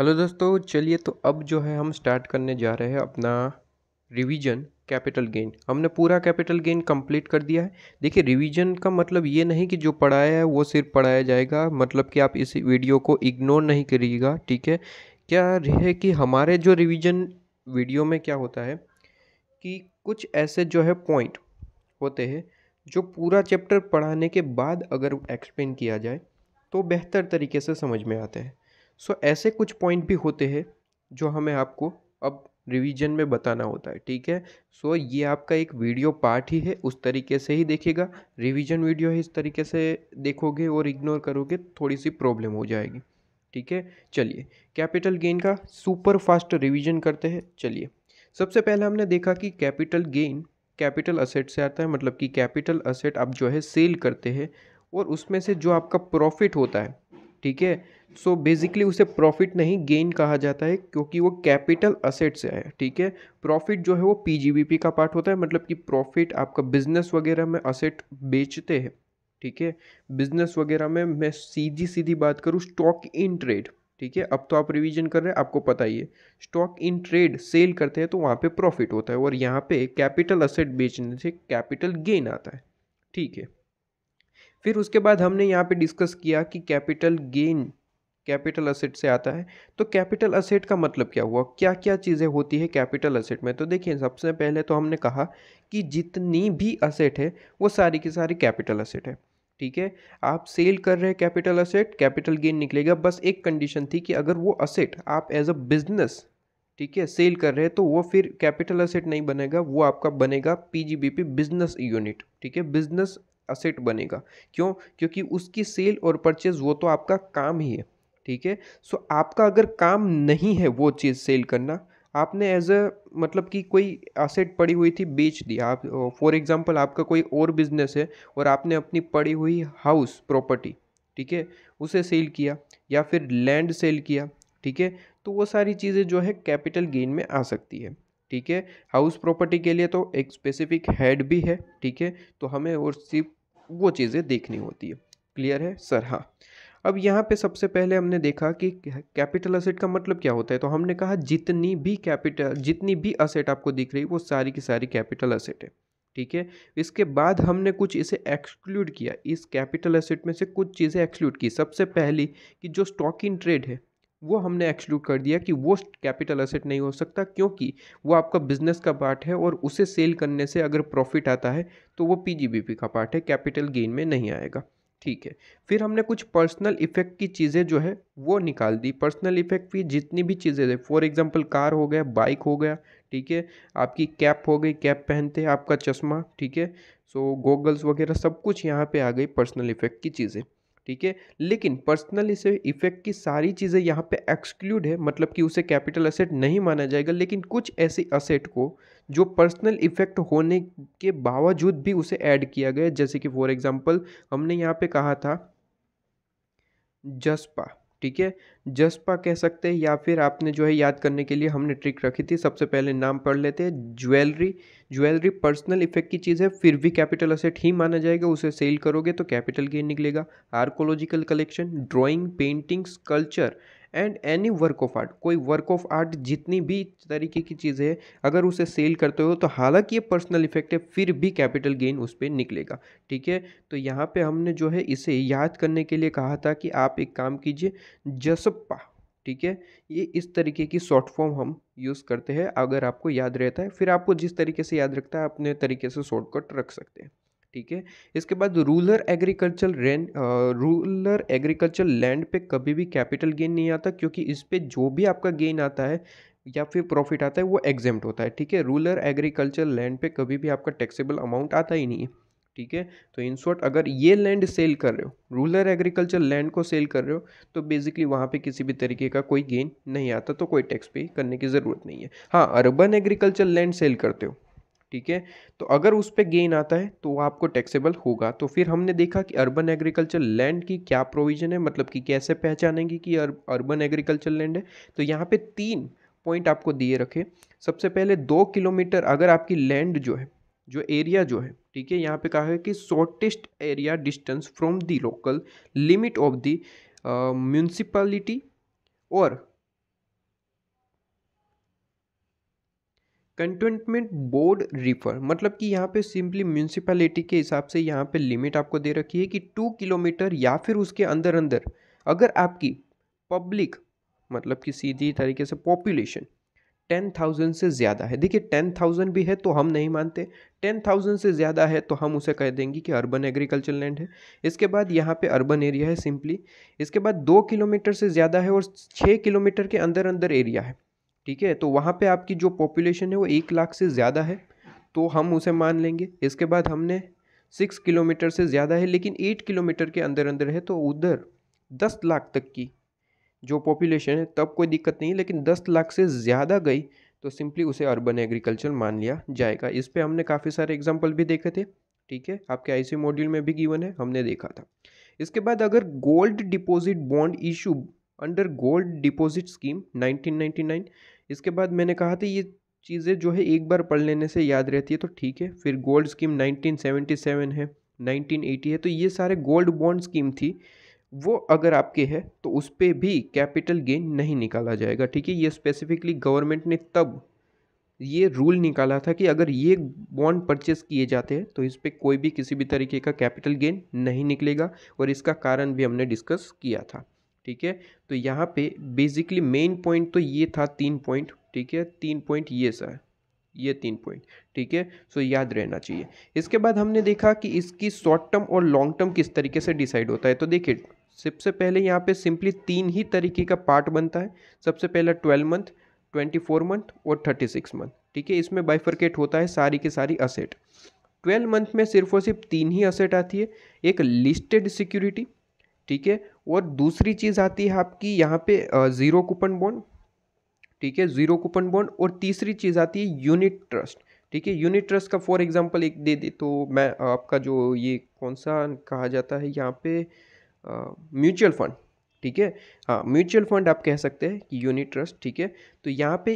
hello दोस्तों चलिए तो अब जो है हम स्टार्ट करने जा रहे हैं अपना रिवीजन कैपिटल गेन हमने पूरा कैपिटल गेन कंप्लीट कर दिया है देखिए रिवीजन का मतलब ये नहीं कि जो पढ़ाया है वो सिर्फ पढ़ाया जाएगा मतलब कि आप इस वीडियो को इग्नोर नहीं करिएगा ठीक है क्या है कि हमारे जो रिवीजन वीडियो में क्या होता है कि कुछ ऐसे जो है पॉइंट होते हैं जो पूरा चैप्टर पढ़ाने के बाद अगर एक्सप्लेन किया जाए तो बेहतर तरीके से समझ में आते हैं सो ऐसे कुछ पॉइंट भी होते हैं जो हमें आपको अब रिवीजन में बताना होता है ठीक है सो so, ये आपका एक वीडियो पार्ट ही है उस तरीके से ही देखेगा रिवीजन वीडियो है इस तरीके से देखोगे और इग्नोर करोगे थोड़ी सी प्रॉब्लम हो जाएगी ठीक है चलिए कैपिटल गेन का सुपर फास्ट रिवीजन करते हैं चलिए सबसे पहले हमने देखा कि कैपिटल गेन कैपिटल असेट से आता है मतलब कि कैपिटल असेट आप जो है सेल करते हैं और उसमें से जो आपका प्रॉफिट होता है ठीक है सो बेसिकली उसे प्रॉफिट नहीं गेन कहा जाता है क्योंकि वो कैपिटल असेट से है ठीक है प्रॉफिट जो है वो पीजीबीपी का पार्ट होता है मतलब कि प्रॉफिट आपका बिजनेस वगैरह में असेट बेचते हैं ठीक है बिजनेस वगैरह में मैं सीधी सीधी बात करूँ स्टॉक इन ट्रेड ठीक है अब तो आप रिवीजन कर रहे हैं आपको पता ही है स्टॉक इन ट्रेड सेल करते हैं तो वहाँ पे प्रॉफिट होता है और यहाँ पे कैपिटल असेट बेचने से कैपिटल गेन आता है ठीक है फिर उसके बाद हमने यहाँ पे डिस्कस किया कि कैपिटल गेन कैपिटल असेट से आता है तो कैपिटल असेट का मतलब क्या हुआ क्या क्या चीज़ें होती है कैपिटल असेट में तो देखिए सबसे पहले तो हमने कहा कि जितनी भी असेट है वो सारी की सारी कैपिटल असेट है ठीक है आप सेल कर रहे हैं कैपिटल असेट कैपिटल गेन निकलेगा बस एक कंडीशन थी कि अगर वो असेट आप एज अ बिजनेस ठीक है सेल कर रहे हैं तो वो फिर कैपिटल असेट नहीं बनेगा वो आपका बनेगा पीजीबीपी बिजनेस यूनिट ठीक है बिजनेस असेट बनेगा क्यों क्योंकि उसकी सेल और परचेज वो तो आपका काम ही है ठीक है सो आपका अगर काम नहीं है वो चीज़ सेल करना आपने एज अ मतलब कि कोई असेट पड़ी हुई थी बेच दी आप फॉर एग्जांपल आपका कोई और बिजनेस है और आपने अपनी पड़ी हुई हाउस प्रॉपर्टी ठीक है उसे सेल किया या फिर लैंड सेल किया ठीक है तो वो सारी चीज़ें जो है कैपिटल गेन में आ सकती है ठीक है हाउस प्रॉपर्टी के लिए तो एक स्पेसिफिक हेड भी है ठीक है तो हमें और सिर्फ वो चीज़ें देखनी होती है क्लियर है सर हाँ अब यहाँ पे सबसे पहले हमने देखा कि कैपिटल असेट का मतलब क्या होता है तो हमने कहा जितनी भी कैपिटल जितनी भी असेट आपको दिख रही वो सारी की सारी कैपिटल असेट है ठीक है इसके बाद हमने कुछ इसे एक्सक्लूड किया इस कैपिटल असेट में से कुछ चीज़ें एक्सक्लूड की सबसे पहली कि जो स्टॉक इन ट्रेड है वो हमने एक्सक्लूड कर दिया कि वो कैपिटल असेट नहीं हो सकता क्योंकि वो आपका बिजनेस का पार्ट है और उसे सेल करने से अगर प्रॉफिट आता है तो वो पीजीबीपी का पार्ट है कैपिटल गेन में नहीं आएगा ठीक है फिर हमने कुछ पर्सनल इफेक्ट की चीज़ें जो है वो निकाल दी पर्सनल इफेक्ट भी जितनी भी चीज़ें थे फॉर एग्जांपल कार हो गया बाइक हो गया ठीक है आपकी कैप हो गई कैप पहनते आपका चश्मा ठीक है सो गोगल्स वगैरह सब कुछ यहाँ पे आ गई पर्सनल इफेक्ट की चीज़ें ठीक है लेकिन पर्सनल इसे इफेक्ट की सारी चीज़ें यहाँ पे एक्सक्लूड है मतलब कि उसे कैपिटल असेट नहीं माना जाएगा लेकिन कुछ ऐसे असेट को जो पर्सनल इफेक्ट होने के बावजूद भी उसे ऐड किया गया जैसे कि फॉर एग्जांपल हमने यहाँ पे कहा था जस्पा ठीक है जस्पा कह सकते हैं या फिर आपने जो है याद करने के लिए हमने ट्रिक रखी थी सबसे पहले नाम पढ़ लेते हैं ज्वेलरी ज्वेलरी पर्सनल इफेक्ट की चीज़ है फिर भी कैपिटल असेट ही माना जाएगा उसे सेल करोगे तो कैपिटल गेन निकलेगा archaeological collection drawing paintings culture and any work of art कोई वर्क ऑफ आर्ट जितनी भी तरीके की चीज़ें है अगर उसे सेल करते हो तो हालांकि ये पर्सनल इफेक्ट है फिर भी कैपिटल गेन उस पर निकलेगा ठीक है तो यहाँ पे हमने जो है इसे याद करने के लिए कहा था कि आप एक काम कीजिए जसप्पा ठीक है ये इस तरीके की शॉर्ट फॉर्म हम यूज़ करते हैं अगर आपको याद रहता है फिर आपको जिस तरीके से याद रखता है अपने तरीके से शॉर्टकट रख सकते हैं ठीक है इसके बाद rural agriculture rain rural agriculture land पे कभी भी कैपिटल गेन नहीं आता क्योंकि इस पर जो भी आपका गेन आता है या फिर प्रॉफिट आता है वो एग्जेम्ट होता है ठीक है रूलर एग्रीकल्चर लैंड पे कभी भी आपका टैक्सेबल अमाउंट आता ही नहीं है ठीक है तो इन शॉर्ट अगर ये लैंड सेल कर रहे हो रूलर एग्रीकल्चर लैंड को सेल कर रहे हो तो बेसिकली वहाँ पे किसी भी तरीके का कोई गेन नहीं आता तो कोई टैक्स पे करने की ज़रूरत नहीं है हाँ अर्बन एग्रीकल्चर लैंड सेल करते हो ठीक है तो अगर उस पर गेन आता है तो वो आपको टैक्सेबल होगा तो फिर हमने देखा कि अर्बन एग्रीकल्चर लैंड की क्या प्रोविज़न है मतलब कि कैसे पहचानेंगे कि अर्बन एग्रीकल्चर लैंड है तो यहाँ पे तीन पॉइंट आपको दिए रखे सबसे पहले दो किलोमीटर अगर आपकी लैंड जो है जो एरिया जो है ठीक है यहाँ पे कहा है कि shortest area distance from the local limit of the municipality और कंटेनमेंट बोर्ड रिफर मतलब कि यहाँ पे सिंपली म्यूनसिपैलिटी के हिसाब से यहाँ पे लिमिट आपको दे रखी है कि टू किलोमीटर या फिर उसके अंदर अंदर अगर आपकी पब्लिक मतलब कि सीधी तरीके से पॉपुलेशन टेन थाउजेंड से ज़्यादा है देखिए टेन थाउजेंड भी है तो हम नहीं मानते टेन थाउजेंड से ज़्यादा है तो हम उसे कह देंगे कि अर्बन एग्रीकल्चर लैंड है इसके बाद यहाँ पे अर्बन एरिया है सिंपली इसके बाद दो किलोमीटर से ज़्यादा है और छः किलोमीटर के अंदर अंदर एरिया है ठीक है तो वहाँ पे आपकी जो पॉपुलेशन है वो एक लाख से ज़्यादा है तो हम उसे मान लेंगे इसके बाद हमने सिक्स किलोमीटर से ज़्यादा है लेकिन एट किलोमीटर के अंदर अंदर है तो उधर दस लाख तक की जो पॉपुलेशन है तब कोई दिक्कत नहीं है लेकिन दस लाख से ज़्यादा गई तो सिंपली उसे अर्बन एग्रीकल्चर मान लिया जाएगा इस पर हमने काफ़ी सारे एग्जाम्पल भी देखे थे ठीक है आपके आईसी मॉड्यूल में भी गिवन है हमने देखा था इसके बाद अगर gold deposit bond issue under gold deposit scheme 1999 इसके बाद मैंने कहा था ये चीज़ें जो है एक बार पढ़ लेने से याद रहती है तो ठीक है फिर गोल्ड स्कीम 1977 है 1980 है तो ये सारे गोल्ड बॉन्ड स्कीम थी वो अगर आपके है तो उस पर भी कैपिटल गेन नहीं निकाला जाएगा ठीक है ये स्पेसिफिकली गवर्नमेंट ने तब ये रूल निकाला था कि अगर ये बॉन्ड परचेस किए जाते हैं तो इस पर कोई भी किसी भी तरीके का कैपिटल गेन नहीं निकलेगा और इसका कारण भी हमने डिस्कस किया था ठीक है तो यहाँ पे बेसिकली मेन पॉइंट तो ये था तीन पॉइंट ठीक है तीन पॉइंट ये सा ये तीन पॉइंट ठीक है सो याद रहना चाहिए इसके बाद हमने देखा कि इसकी शॉर्ट टर्म और लॉन्ग टर्म किस तरीके से डिसाइड होता है तो देखिए सबसे पहले यहाँ पे सिंपली तीन ही तरीके का पार्ट बनता है सबसे पहला twelve month twenty four month और थर्टी सिक्स मंथ ठीक है इसमें बाइफरकेट होता है सारी के सारी असेट ट्वेल्व मंथ में सिर्फ और सिर्फ तीन ही असेट आती है एक लिस्टेड सिक्योरिटी ठीक है और दूसरी चीज़ आती है आपकी यहाँ पे ज़ीरो कूपन बॉन्ड ठीक है ज़ीरो कूपन बॉन्ड और तीसरी चीज़ आती है यूनिट ट्रस्ट ठीक है यूनिट ट्रस्ट का फॉर एग्जांपल एक दे दे तो मैं आपका जो ये कौन सा कहा जाता है यहाँ पे म्यूचुअल फंड ठीक है हाँ म्यूचुअल फंड आप कह सकते हैं कि यूनिट ट्रस्ट ठीक है तो यहाँ पे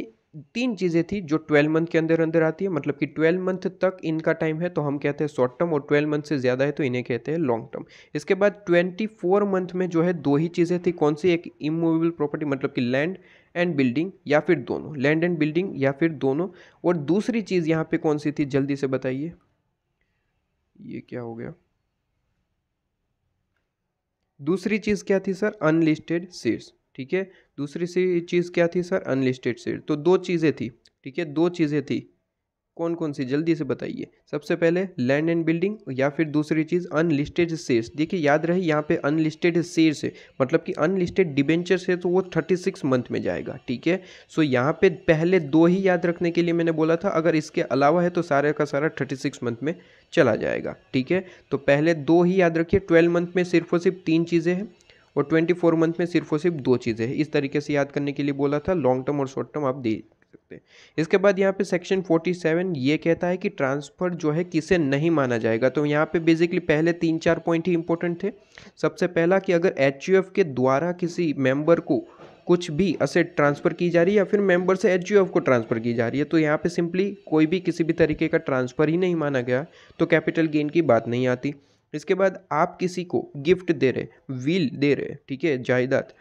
तीन चीज़ें थी जो ट्वेल्व मंथ के अंदर अंदर आती है मतलब कि ट्वेल्व मंथ तक इनका टाइम है तो हम कहते हैं शॉर्ट टर्म और ट्वेल्व मंथ से ज़्यादा है तो इन्हें कहते हैं लॉन्ग टर्म इसके बाद ट्वेंटी फोर मंथ में जो है दो ही चीज़ें थी कौन सी एक इमूवेबल प्रॉपर्टी मतलब कि लैंड एंड बिल्डिंग या फिर दोनों लैंड एंड बिल्डिंग या फिर दोनों और दूसरी चीज़ यहाँ पर कौन सी थी जल्दी से बताइए ये क्या हो गया दूसरी चीज़ क्या थी सर अनलिस्टेड शेयर्स ठीक है दूसरी सी चीज़ क्या थी सर अनलिस्टेड शेयर तो दो चीज़ें थी ठीक है दो चीज़ें थी कौन कौन सी जल्दी से बताइए सबसे पहले लैंड एंड बिल्डिंग या फिर दूसरी चीज़ अनलिस्टेड शेयर्स देखिए याद रहे यहाँ पे अनलिस्टेड शेयर्स है मतलब कि अनलिस्टेड डिबेंचर्स है तो वो थर्टी सिक्स मंथ में जाएगा ठीक है सो यहाँ पे पहले दो ही याद रखने के लिए मैंने बोला था अगर इसके अलावा है तो सारे का सारा थर्टी सिक्स मंथ में चला जाएगा ठीक है तो पहले दो ही याद रखिए ट्वेल्व मंथ में सिर्फ और सिर्फ तीन चीज़ें हैं और ट्वेंटी फोर मंथ में सिर्फ और सिर्फ दो चीज़ें हैं इस तरीके से याद करने के लिए बोला था लॉन्ग टर्म और शॉर्ट टर्म आप दे सकते हैं इसके बाद यहाँ पे सेक्शन 47 ये कहता है कि ट्रांसफ़र जो है किसे नहीं माना जाएगा तो यहाँ पे बेसिकली पहले तीन चार पॉइंट ही इंपॉर्टेंट थे सबसे पहला कि अगर एच के द्वारा किसी मेंबर को कुछ भी असेट ट्रांसफ़र की जा रही है या फिर मेंबर से एच को ट्रांसफ़र की जा रही है तो यहाँ पे सिंपली कोई भी किसी भी तरीके का ट्रांसफ़र ही नहीं माना गया तो कैपिटल गेन की बात नहीं आती इसके बाद आप किसी को गिफ्ट दे रहे विल दे रहे ठीक है जायदाद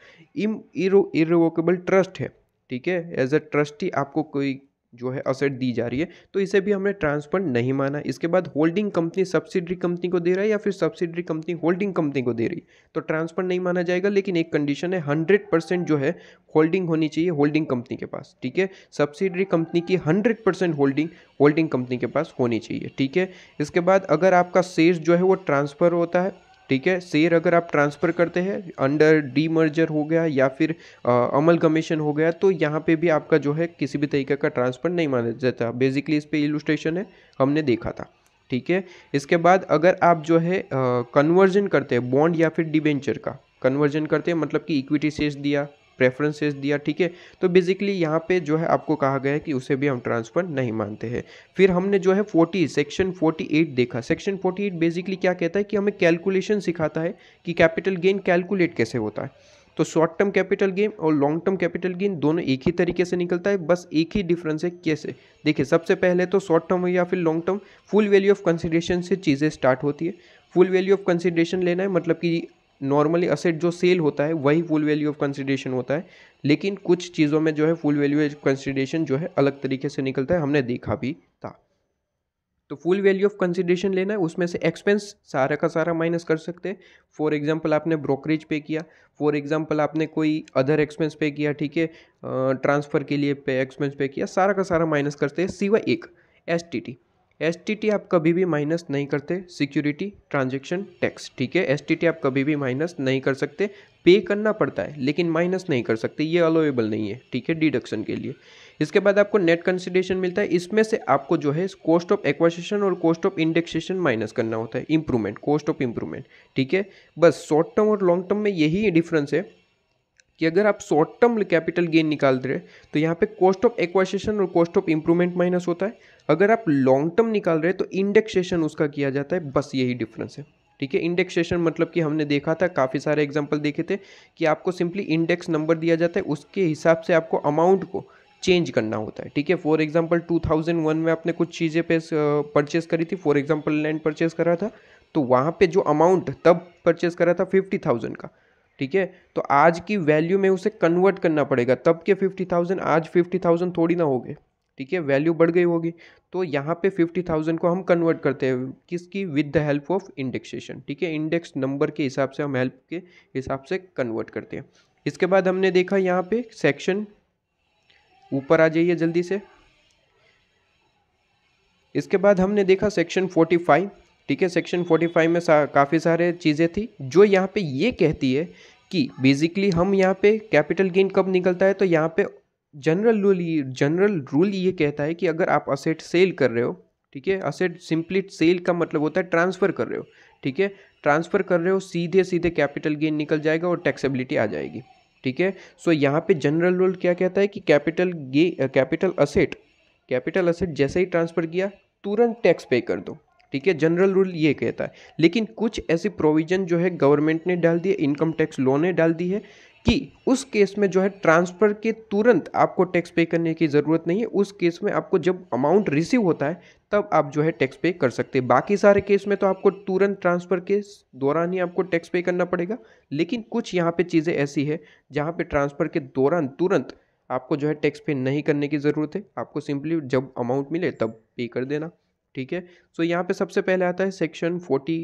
इम इरो इरोवोकेबल ट्रस्ट है ठीक है एज अ ट्रस्टी आपको कोई जो है असेट दी जा रही है तो इसे भी हमने ट्रांसफर नहीं माना इसके बाद होल्डिंग कंपनी सब्सिडरी कंपनी को दे रहा है या फिर सब्सिडरी कंपनी होल्डिंग कंपनी को दे रही तो ट्रांसफर नहीं माना जाएगा लेकिन एक कंडीशन है हंड्रेड परसेंट जो है होल्डिंग होनी चाहिए होल्डिंग कंपनी के पास ठीक है सब्सिडरी कंपनी की hundred percent holding holding company के पास होनी चाहिए ठीक है इसके बाद अगर आपका शेयर जो है वो ट्रांसफ़र होता है ठीक है शेयर अगर आप ट्रांसफ़र करते हैं अंडर डी मर्जर हो गया या फिर अमल कमीशन हो गया तो यहाँ पे भी आपका जो है किसी भी तरीके का ट्रांसफ़र नहीं माना जाता बेसिकली इस पर इलुस्ट्रेशन है हमने देखा था ठीक है इसके बाद अगर आप जो है कन्वर्जन करते हैं बॉन्ड या फिर डिबेंचर का कन्वर्जन करते हैं मतलब कि इक्विटी शेष दिया प्रेफरेंसेस दिया ठीक है तो बेसिकली यहाँ पे जो है आपको कहा गया है कि उसे भी हम ट्रांसफर नहीं मानते हैं फिर हमने जो है फोर्टी सेक्शन फोर्टी एट देखा सेक्शन फोर्टी एट बेसिकली क्या कहता है कि हमें कैलकुलेशन सिखाता है कि कैपिटल गेन कैलकुलेट कैसे होता है तो शॉर्ट टर्म कैपिटल गेन और लॉन्ग टर्म कैपिटल गेन दोनों एक ही तरीके से निकलता है बस एक ही डिफरेंस है कैसे देखिए सबसे पहले तो शॉर्ट टर्म या फिर long term full value of consideration से चीज़ें स्टार्ट होती है फुल वैल्यू ऑफ कंसिडरेशन लेना है मतलब कि नॉर्मली असेट जो सेल होता है वही फुल वैल्यू ऑफ कंसिडरेशन होता है लेकिन कुछ चीज़ों में जो है फुल वैल्यू ऑफ कंसिडरेशन जो है अलग तरीके से निकलता है हमने देखा भी था तो फुल वैल्यू ऑफ कंसिडरेशन लेना है उसमें से एक्सपेंस सारा का सारा माइनस कर सकते हैं फॉर एग्जांपल आपने ब्रोकरेज पे किया फॉर एग्जांपल आपने कोई अदर एक्सपेंस पे किया ठीक है ट्रांसफ़र के लिए पे एक्सपेंस पे किया सारा का सारा माइनस करते हैं सिवा एक एस टी टी एस आप कभी भी माइनस नहीं करते सिक्योरिटी ट्रांजेक्शन टैक्स ठीक है एस आप कभी भी माइनस नहीं कर सकते पे करना पड़ता है लेकिन माइनस नहीं कर सकते ये अलोवेबल नहीं है ठीक है डिडक्शन के लिए इसके बाद आपको नेट कंसिडेशन मिलता है इसमें से आपको जो है कॉस्ट ऑफ एक्वाशेशन और कॉस्ट ऑफ इंडेक्सेशन माइनस करना होता है इंप्रूवमेंट कॉस्ट ऑफ इंप्रूवमेंट ठीक है बस शॉर्ट टर्म और लॉन्ग टर्म में यही डिफरेंस है कि अगर आप शॉर्ट टर्म कैपिटल गेन निकाल रहे तो यहाँ पे कॉस्ट ऑफ एक्वाशेशन और कॉस्ट ऑफ इंप्रूवमेंट माइनस होता है अगर आप लॉन्ग टर्म निकाल रहे हैं तो इंडेक्सेशन उसका किया जाता है बस यही डिफरेंस है ठीक है इंडेक्सेशन मतलब कि हमने देखा था काफ़ी सारे एग्जाम्पल देखे थे कि आपको सिंपली इंडेक्स नंबर दिया जाता है उसके हिसाब से आपको अमाउंट को चेंज करना होता है ठीक है फॉर एग्जाम्पल 2001 में आपने कुछ चीज़ें पे परचेस करी थी फॉर एग्जाम्पल लैंड परचेस करा था तो वहाँ पे जो अमाउंट तब परचेस करा था फिफ्टी थाउजेंड का ठीक है तो आज की वैल्यू में उसे कन्वर्ट करना पड़ेगा तब के फिफ्टी थाउजेंड आज फिफ्टी थाउजेंड थोड़ी ना हो गए ठीक है वैल्यू बढ़ गई होगी तो यहाँ पे फिफ्टी थाउजेंड को हम कन्वर्ट करते हैं किसकी with the help of indexation ठीक है इंडेक्स नंबर के हिसाब से हम हेल्प के हिसाब से कन्वर्ट करते हैं इसके बाद हमने देखा यहाँ पे सेक्शन ऊपर आ जाइए जल्दी से इसके बाद हमने देखा सेक्शन फोर्टी फाइव ठीक है सेक्शन फोर्टी फाइव में सा, काफ़ी सारे चीज़ें थी जो यहाँ पे ये कहती है कि बेसिकली हम यहाँ पे कैपिटल गेन कब निकलता है तो यहाँ पे जनरल रूल ये जनरल रूल ये कहता है कि अगर आप असेट सेल कर रहे हो ठीक है असेट सिंपली सेल का मतलब होता है ट्रांसफ़र कर रहे हो ठीक है ट्रांसफ़र कर रहे हो सीधे सीधे कैपिटल गेन निकल जाएगा और टैक्सेबिलिटी आ जाएगी ठीक है सो यहाँ पे जनरल रूल क्या कहता है कि capital gain capital asset capital asset जैसे ही ट्रांसफ़र किया तुरंत टैक्स पे कर दो ठीक है जनरल रूल ये कहता है लेकिन कुछ ऐसी प्रोविज़न जो है गवर्नमेंट ने डाल दिए इनकम टैक्स लॉ ने डाल दी है कि उस केस में जो है ट्रांसफ़र के तुरंत आपको टैक्स पे करने की ज़रूरत नहीं है उस केस में आपको जब अमाउंट रिसीव होता है तब आप जो है टैक्स पे कर सकते हैं बाकी सारे केस में तो आपको तुरंत ट्रांसफ़र के दौरान ही आपको टैक्स पे करना पड़ेगा लेकिन कुछ यहाँ पे चीज़ें ऐसी है जहाँ पे ट्रांसफ़र के दौरान तुरंत आपको जो है टैक्स पे नहीं करने की ज़रूरत है आपको सिंपली जब अमाउंट मिले तब पे कर देना ठीक है सो so, यहाँ पे सबसे पहले आता है section forty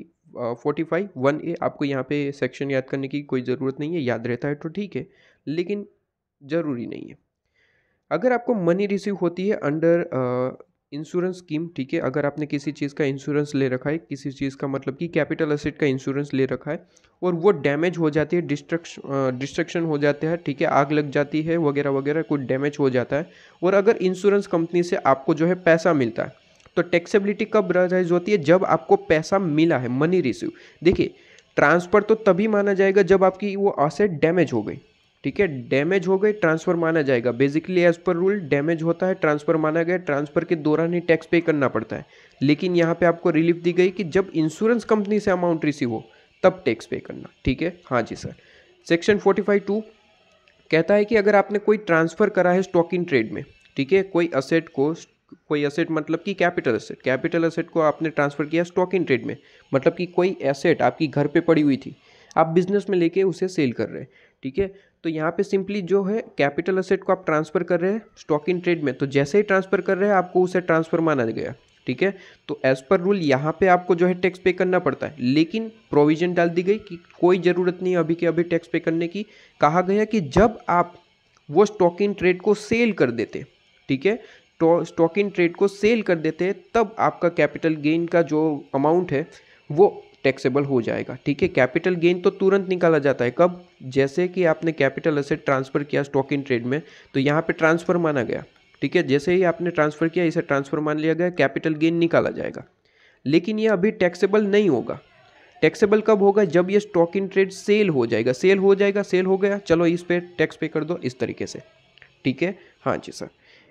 forty five one A आपको यहाँ पे सेक्शन याद करने की कोई ज़रूरत नहीं है याद रहता है तो ठीक है लेकिन ज़रूरी नहीं है अगर आपको मनी रिसीव होती है अंडर इंश्योरेंस स्कीम ठीक है अगर आपने किसी चीज़ का इंश्योरेंस ले रखा है किसी चीज़ का मतलब कि कैपिटल असेट का इंश्योरेंस ले रखा है और वो डैमेज हो जाती है डिस्ट्रक्श डिस्ट्रक्शन हो जाता है ठीक है आग लग जाती है वगैरह वगैरह कुछ डैमेज हो जाता है और अगर इंश्योरेंस कंपनी से आपको जो है पैसा मिलता है तो टैक्सेबिलिटी कब राइज होती है जब आपको पैसा मिला है मनी रिसीव देखिए ट्रांसफ़र तो तभी माना जाएगा जब आपकी वो असेट डैमेज हो गई ठीक है डैमेज हो गई ट्रांसफ़र माना जाएगा basically as per rule damage होता है ट्रांसफ़र माना गया ट्रांसफ़र के दौरान ही टैक्स पे करना पड़ता है लेकिन यहाँ पे आपको रिलीफ दी गई कि जब इंश्योरेंस कंपनी से अमाउंट रिसीव हो तब टैक्स पे करना ठीक है हाँ जी sir section forty five two कहता है कि अगर आपने कोई ट्रांसफ़र करा है स्टॉक इन ट्रेड में ठीक है कोई असेट को कोई एसेट मतलब कि कैपिटल एसेट कैपिटल एसेट को आपने ट्रांसफ़र किया स्टॉक इन ट्रेड में मतलब कि कोई एसेट आपकी घर पे पड़ी हुई थी आप बिजनेस में लेके उसे सेल कर रहे हैं ठीक है तो यहाँ पे सिंपली जो है कैपिटल असेट को आप ट्रांसफ़र कर रहे हैं स्टॉक इन ट्रेड में तो जैसे ही ट्रांसफ़र कर रहे हैं आपको उसे ट्रांसफ़र माना गया ठीक है तो एज़ पर रूल यहाँ पे आपको जो है टैक्स पे करना पड़ता है लेकिन प्रोविजन डाल दी गई कि कोई ज़रूरत नहीं अभी के अभी टैक्स पे करने की कहा गया कि जब आप वो स्टॉक इन ट्रेड को सेल कर देते ठीक है स्टॉक इन ट्रेड को सेल कर देते हैं तब आपका कैपिटल गेन का जो अमाउंट है वो टैक्सेबल हो जाएगा ठीक है कैपिटल गेन तो तुरंत निकाला जाता है कब जैसे कि आपने कैपिटल असेट ट्रांसफ़र किया स्टॉक इन ट्रेड में तो यहाँ पे ट्रांसफ़र माना गया ठीक है जैसे ही आपने ट्रांसफ़र किया इसे ट्रांसफ़र मान लिया गया कैपिटल गेन निकाला जाएगा लेकिन ये अभी टैक्सेबल नहीं होगा टैक्सेबल कब होगा जब ये स्टॉक इन ट्रेड सेल हो जाएगा सेल हो जाएगा सेल हो गया चलो इस पर टैक्स पे कर दो इस तरीके से ठीक है हाँ जी सर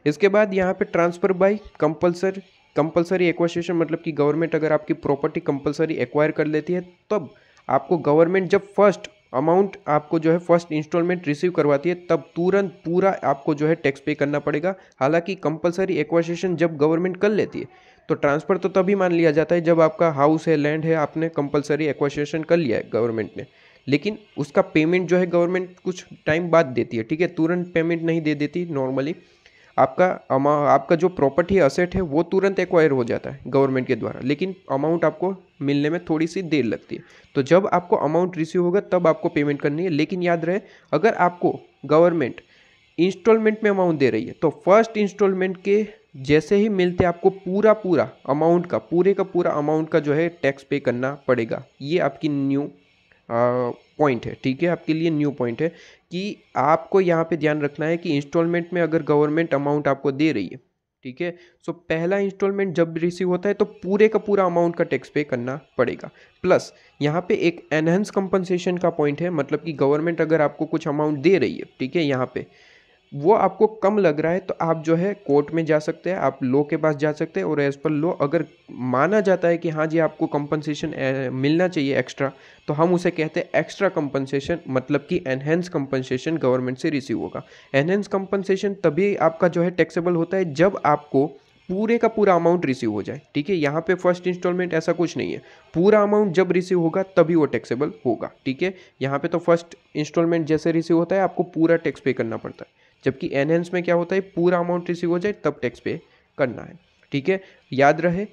इसके बाद यहाँ पे transfer by compulsory compulsory acquisition मतलब कि गवर्नमेंट अगर आपकी प्रॉपर्टी कंपलसरी एक्वायर कर लेती है तब आपको गवर्नमेंट जब फर्स्ट अमाउंट आपको जो है फर्स्ट इंस्टॉलमेंट रिसीव करवाती है तब तुरंत पूरा आपको जो है टैक्स पे करना पड़ेगा हालांकि कंपलसरी एक्वासेशन जब गवर्नमेंट कर लेती है तो ट्रांसफ़र तो तभी मान लिया जाता है जब आपका हाउस है लैंड है आपने कंपलसरी एक्वासेशन कर लिया है गवर्नमेंट ने लेकिन उसका पेमेंट जो है गवर्नमेंट कुछ टाइम बाद देती है ठीक है तुरंत पेमेंट नहीं दे देती नॉर्मली आपका अमा आपका जो प्रॉपर्टी असेट है वो तुरंत एक्वायर हो जाता है गवर्नमेंट के द्वारा लेकिन अमाउंट आपको मिलने में थोड़ी सी देर लगती है तो जब आपको अमाउंट रिसीव होगा तब आपको पेमेंट करनी है लेकिन याद रहे अगर आपको गवर्नमेंट इंस्टॉलमेंट में अमाउंट दे रही है तो फर्स्ट इंस्टॉलमेंट के जैसे ही मिलते आपको पूरा पूरा अमाउंट का पूरे का पूरा अमाउंट का जो है टैक्स पे करना पड़ेगा ये आपकी न्यू पॉइंट है ठीक है आपके लिए न्यू पॉइंट है कि आपको यहाँ पे ध्यान रखना है कि इंस्टॉलमेंट में अगर गवर्नमेंट अमाउंट आपको दे रही है ठीक है सो पहला इंस्टॉलमेंट जब रिसीव होता है तो पूरे का पूरा अमाउंट का टैक्स पे करना पड़ेगा प्लस यहाँ पे एक एनहेंस कंपनसेशन का पॉइंट है मतलब कि गवर्नमेंट अगर आपको कुछ अमाउंट दे रही है ठीक है यहाँ पे वो आपको कम लग रहा है तो आप जो है कोर्ट में जा सकते हैं आप लॉ के पास जा सकते हैं और एज़ पर लॉ अगर माना जाता है कि हाँ जी आपको कंपनसेशन मिलना चाहिए एक्स्ट्रा तो हम उसे कहते हैं एक्स्ट्रा कंपनसेशन मतलब कि एनहेंस कंपनसेशन गवर्नमेंट से रिसीव होगा एनहेंस कंपनसेशन तभी आपका जो है टैक्सेबल होता है जब आपको पूरे का पूरा अमाउंट रिसीव हो जाए ठीक है यहाँ पे फर्स्ट इंस्टॉलमेंट ऐसा कुछ नहीं है पूरा अमाउंट जब रिसीव होगा तभी वो टैक्सेबल होगा ठीक है यहाँ पे तो फर्स्ट इंस्टॉलमेंट जैसे रिसीव होता है आपको पूरा टैक्स पे करना पड़ता है जबकि एनहेंस में क्या होता है पूरा अमाउंट रिसीव हो जाए तब टैक्स पे करना है ठीक है याद रहे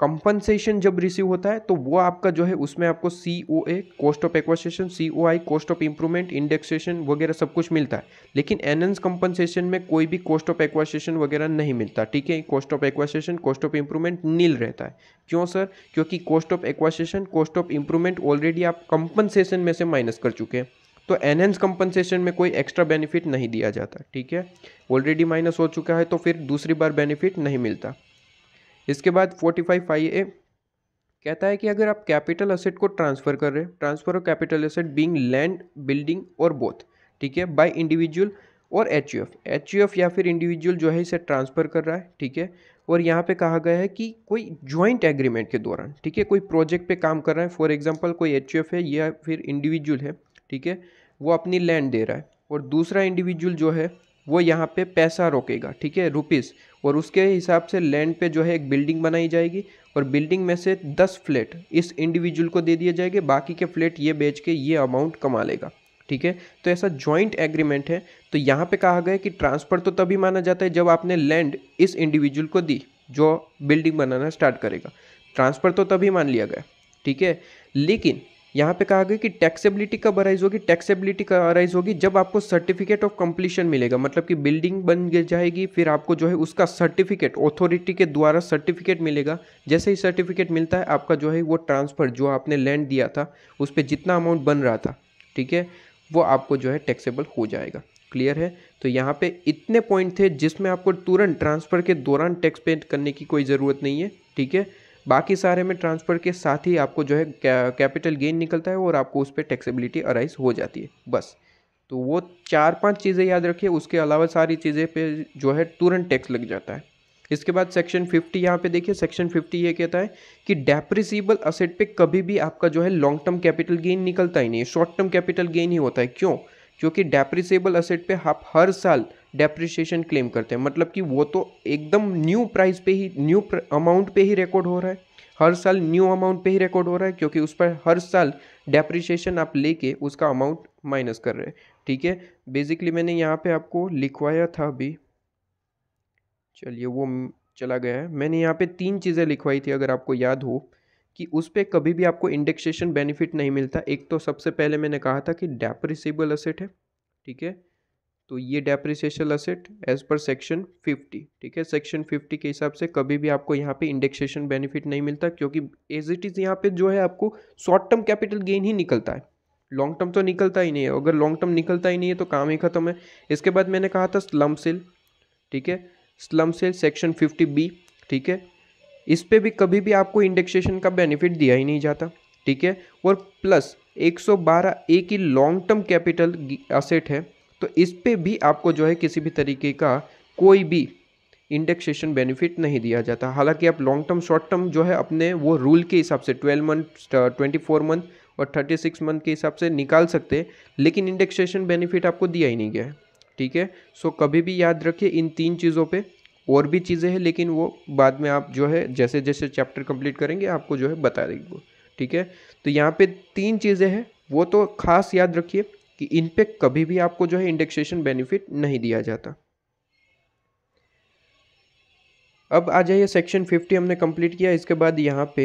कंपनसेशन जब रिसीव होता है तो वो आपका जो है उसमें आपको C O A cost of acquisition C O I cost of improvement indexation वगैरह सब कुछ मिलता है लेकिन एनएंस कंपनसेशन में कोई भी कॉस्ट ऑफ एक्वासेशन वगैरह नहीं मिलता ठीक है cost of acquisition cost of improvement nil रहता है क्यों सर क्योंकि cost of acquisition cost of improvement already आप कंपनसेशन में से माइनस कर चुके हैं तो एनहेंस कंपनसेशन में कोई एक्स्ट्रा बेनिफिट नहीं दिया जाता ठीक है ऑलरेडी माइनस हो चुका है तो फिर दूसरी बार बेनिफिट नहीं मिलता इसके बाद फोर्टी फाइव फाइव ए कहता है कि अगर आप कैपिटल असेट को ट्रांसफ़र कर रहे हैं transfer of capital asset being land building और बोथ ठीक है बाय इंडिविजुअल और H U F H U F या फिर इंडिविजुअल जो है इसे ट्रांसफ़र कर रहा है ठीक है और यहाँ पे कहा गया है कि कोई जॉइंट एग्रीमेंट के दौरान ठीक है कोई प्रोजेक्ट पे काम कर रहा है फॉर एग्जांपल कोई एच यू एफ है या फिर इंडिविजुअल है ठीक है वो अपनी लैंड दे रहा है और दूसरा इंडिविजुअल जो है वो यहाँ पे पैसा रोकेगा ठीक है रुपीस और उसके हिसाब से लैंड पे जो है एक बिल्डिंग बनाई जाएगी और बिल्डिंग में से दस फ्लैट इस इंडिविजुअल को दे दिए जाएंगे बाकी के फ्लैट ये बेच के ये अमाउंट कमा लेगा ठीक है तो ऐसा जॉइंट एग्रीमेंट है तो यहाँ पे कहा गया कि ट्रांसफ़र तो तभी माना जाता है जब आपने लैंड इस इंडिविजुअल को दी जो बिल्डिंग बनाना स्टार्ट करेगा ट्रांसफ़र तो तभी मान लिया गया ठीक है लेकिन यहाँ पे कहा गया कि टैक्सेबिलिटी कब अराइज होगी टैक्सेबिलिटी का अराइज होगी जब आपको सर्टिफिकेट ऑफ कंप्लीशन मिलेगा मतलब कि बिल्डिंग बन जाएगी फिर आपको जो है उसका सर्टिफिकेट ऑथोरिटी के द्वारा सर्टिफिकेट मिलेगा जैसे ही सर्टिफिकेट मिलता है आपका जो है वो ट्रांसफ़र जो आपने लैंड दिया था उस पर जितना अमाउंट बन रहा था ठीक है वो आपको जो है टैक्सेबल हो जाएगा क्लियर है तो यहाँ पे इतने पॉइंट थे जिसमें आपको तुरंत ट्रांसफ़र के दौरान टैक्स पेड करने की कोई ज़रूरत नहीं है ठीक है बाकी सारे में ट्रांसफ़र के साथ ही आपको जो है कैपिटल गेन निकलता है और आपको उस पर टैक्सेबिलिटी अराइज हो जाती है बस तो वो चार पांच चीज़ें याद रखिए उसके अलावा सारी चीज़ें पे जो है तुरंत टैक्स लग जाता है इसके बाद सेक्शन 50 यहाँ पे देखिए सेक्शन 50 ये कहता है कि डेप्रिसिबल असेट पे कभी भी आपका जो है लॉन्ग टर्म कैपिटल गेन निकलता ही नहीं है शॉर्ट टर्म कैपिटल गेन ही होता है क्यों क्योंकि डेप्रिसिबल असेट पे आप हर साल डेप्रिसिएशन क्लेम करते हैं मतलब कि वो तो एकदम न्यू प्राइस पे ही न्यू अमाउंट पे ही रिकॉर्ड हो रहा है हर साल न्यू अमाउंट पे ही रिकॉर्ड हो रहा है क्योंकि उस पर हर साल डेप्रिसिएशन आप लेके उसका अमाउंट माइनस कर रहे हैं ठीक है बेसिकली मैंने यहाँ पे आपको लिखवाया था अभी चलिए वो चला गया है मैंने यहाँ पे तीन चीज़ें लिखवाई थी अगर आपको याद हो कि उस पर कभी भी आपको इंडेक्सेशन बेनिफिट नहीं मिलता एक तो सबसे पहले मैंने कहा था कि डेप्रिसिबल असेट है ठीक है तो ये depreciation asset as per section 50 ठीक है सेक्शन 50 के हिसाब से कभी भी आपको यहाँ पे इंडेक्सेशन बेनिफिट नहीं मिलता क्योंकि एज इट इज़ यहाँ पे जो है आपको शॉर्ट टर्म कैपिटल गेन ही निकलता है लॉन्ग टर्म तो निकलता ही नहीं है अगर लॉन्ग टर्म निकलता ही नहीं है तो काम ही खत्म है इसके बाद मैंने कहा था स्लम सेल ठीक है slum sale section fifty B ठीक है इस पर भी कभी भी आपको इंडेक्सेशन का बेनिफिट दिया ही नहीं जाता ठीक है और प्लस 112 ए की लॉन्ग टर्म कैपिटल असेट है तो इस पर भी आपको जो है किसी भी तरीके का कोई भी इंडेक्सेशन बेनिफिट नहीं दिया जाता हालांकि आप लॉन्ग टर्म शॉर्ट टर्म जो है अपने वो रूल के हिसाब से twelve month twenty four month और थर्टी सिक्स मंथ के हिसाब से निकाल सकते लेकिन इंडेक्सेशन बेनिफिट आपको दिया ही नहीं गया है ठीक है सो कभी भी याद रखिए इन तीन चीज़ों पे और भी चीज़ें हैं लेकिन वो बाद में आप जो है जैसे जैसे चैप्टर कंप्लीट करेंगे आपको जो है बता देंगे ठीक है तो यहाँ पर तीन चीज़ें हैं वो तो खास याद रखिए कि इन पे कभी भी आपको जो है इंडेक्सेशन बेनिफिट नहीं दिया जाता अब आ जाइए सेक्शन 50 हमने कंप्लीट किया इसके बाद यहाँ पे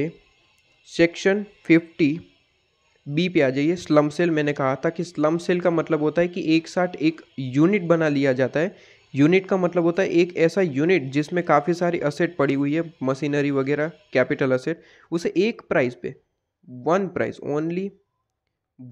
सेक्शन 50 बी पे आ जाइए स्लम सेल मैंने कहा था कि स्लम सेल का मतलब होता है कि एक साथ एक यूनिट बना लिया जाता है यूनिट का मतलब होता है एक ऐसा यूनिट जिसमें काफ़ी सारी असेट पड़ी हुई है मशीनरी वगैरह कैपिटल असेट उसे एक प्राइस पे one price only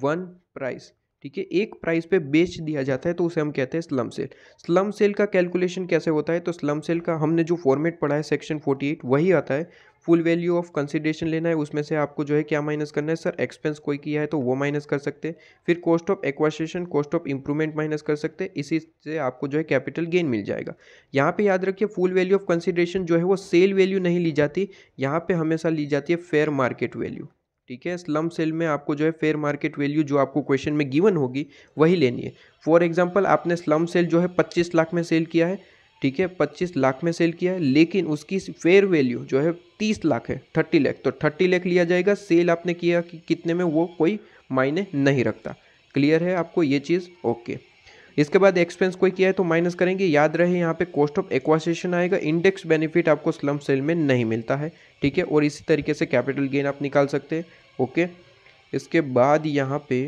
one price ठीक है एक प्राइस पे बेच दिया जाता है तो उसे हम कहते हैं स्लम सेल स्लम सेल का कैलकुलेशन कैसे होता है तो स्लम सेल का हमने जो फॉर्मेट पढ़ा है सेक्शन 48 वही आता है फुल वैल्यू ऑफ कंसिडरेशन लेना है उसमें से आपको जो है क्या माइनस करना है सर एक्सपेंस कोई किया है तो वो माइनस कर सकते हैं फिर cost of acquisition cost of improvement minus कर सकते हैं इसी से आपको जो है कैपिटल गेन मिल जाएगा यहाँ पे याद रखिए फुल वैल्यू ऑफ कंसिडरेशन जो है वो सेल वैल्यू नहीं ली जाती यहाँ पे हमेशा ली जाती है फेयर मार्केट वैल्यू ठीक है स्लम सेल में आपको जो है फेयर मार्केट वैल्यू जो आपको क्वेश्चन में गिवन होगी वही लेनी है फॉर एग्जांपल आपने स्लम सेल जो है पच्चीस लाख में सेल किया है ठीक है पच्चीस लाख में सेल किया है लेकिन उसकी फेयर वैल्यू जो है तीस लाख है थर्टी लाख तो थर्टी लाख लिया जाएगा सेल आपने किया कि कितने में वो कोई मायने नहीं रखता क्लियर है आपको ये चीज़ ओके इसके बाद एक्सपेंस कोई किया है तो माइनस करेंगे याद रहे यहाँ पे कॉस्ट ऑफ एक्वासेशन आएगा इंडेक्स बेनिफिट आपको स्लम सेल में नहीं मिलता है ठीक है और इसी तरीके से कैपिटल गेन आप निकाल सकते हैं ओके इसके बाद यहाँ पे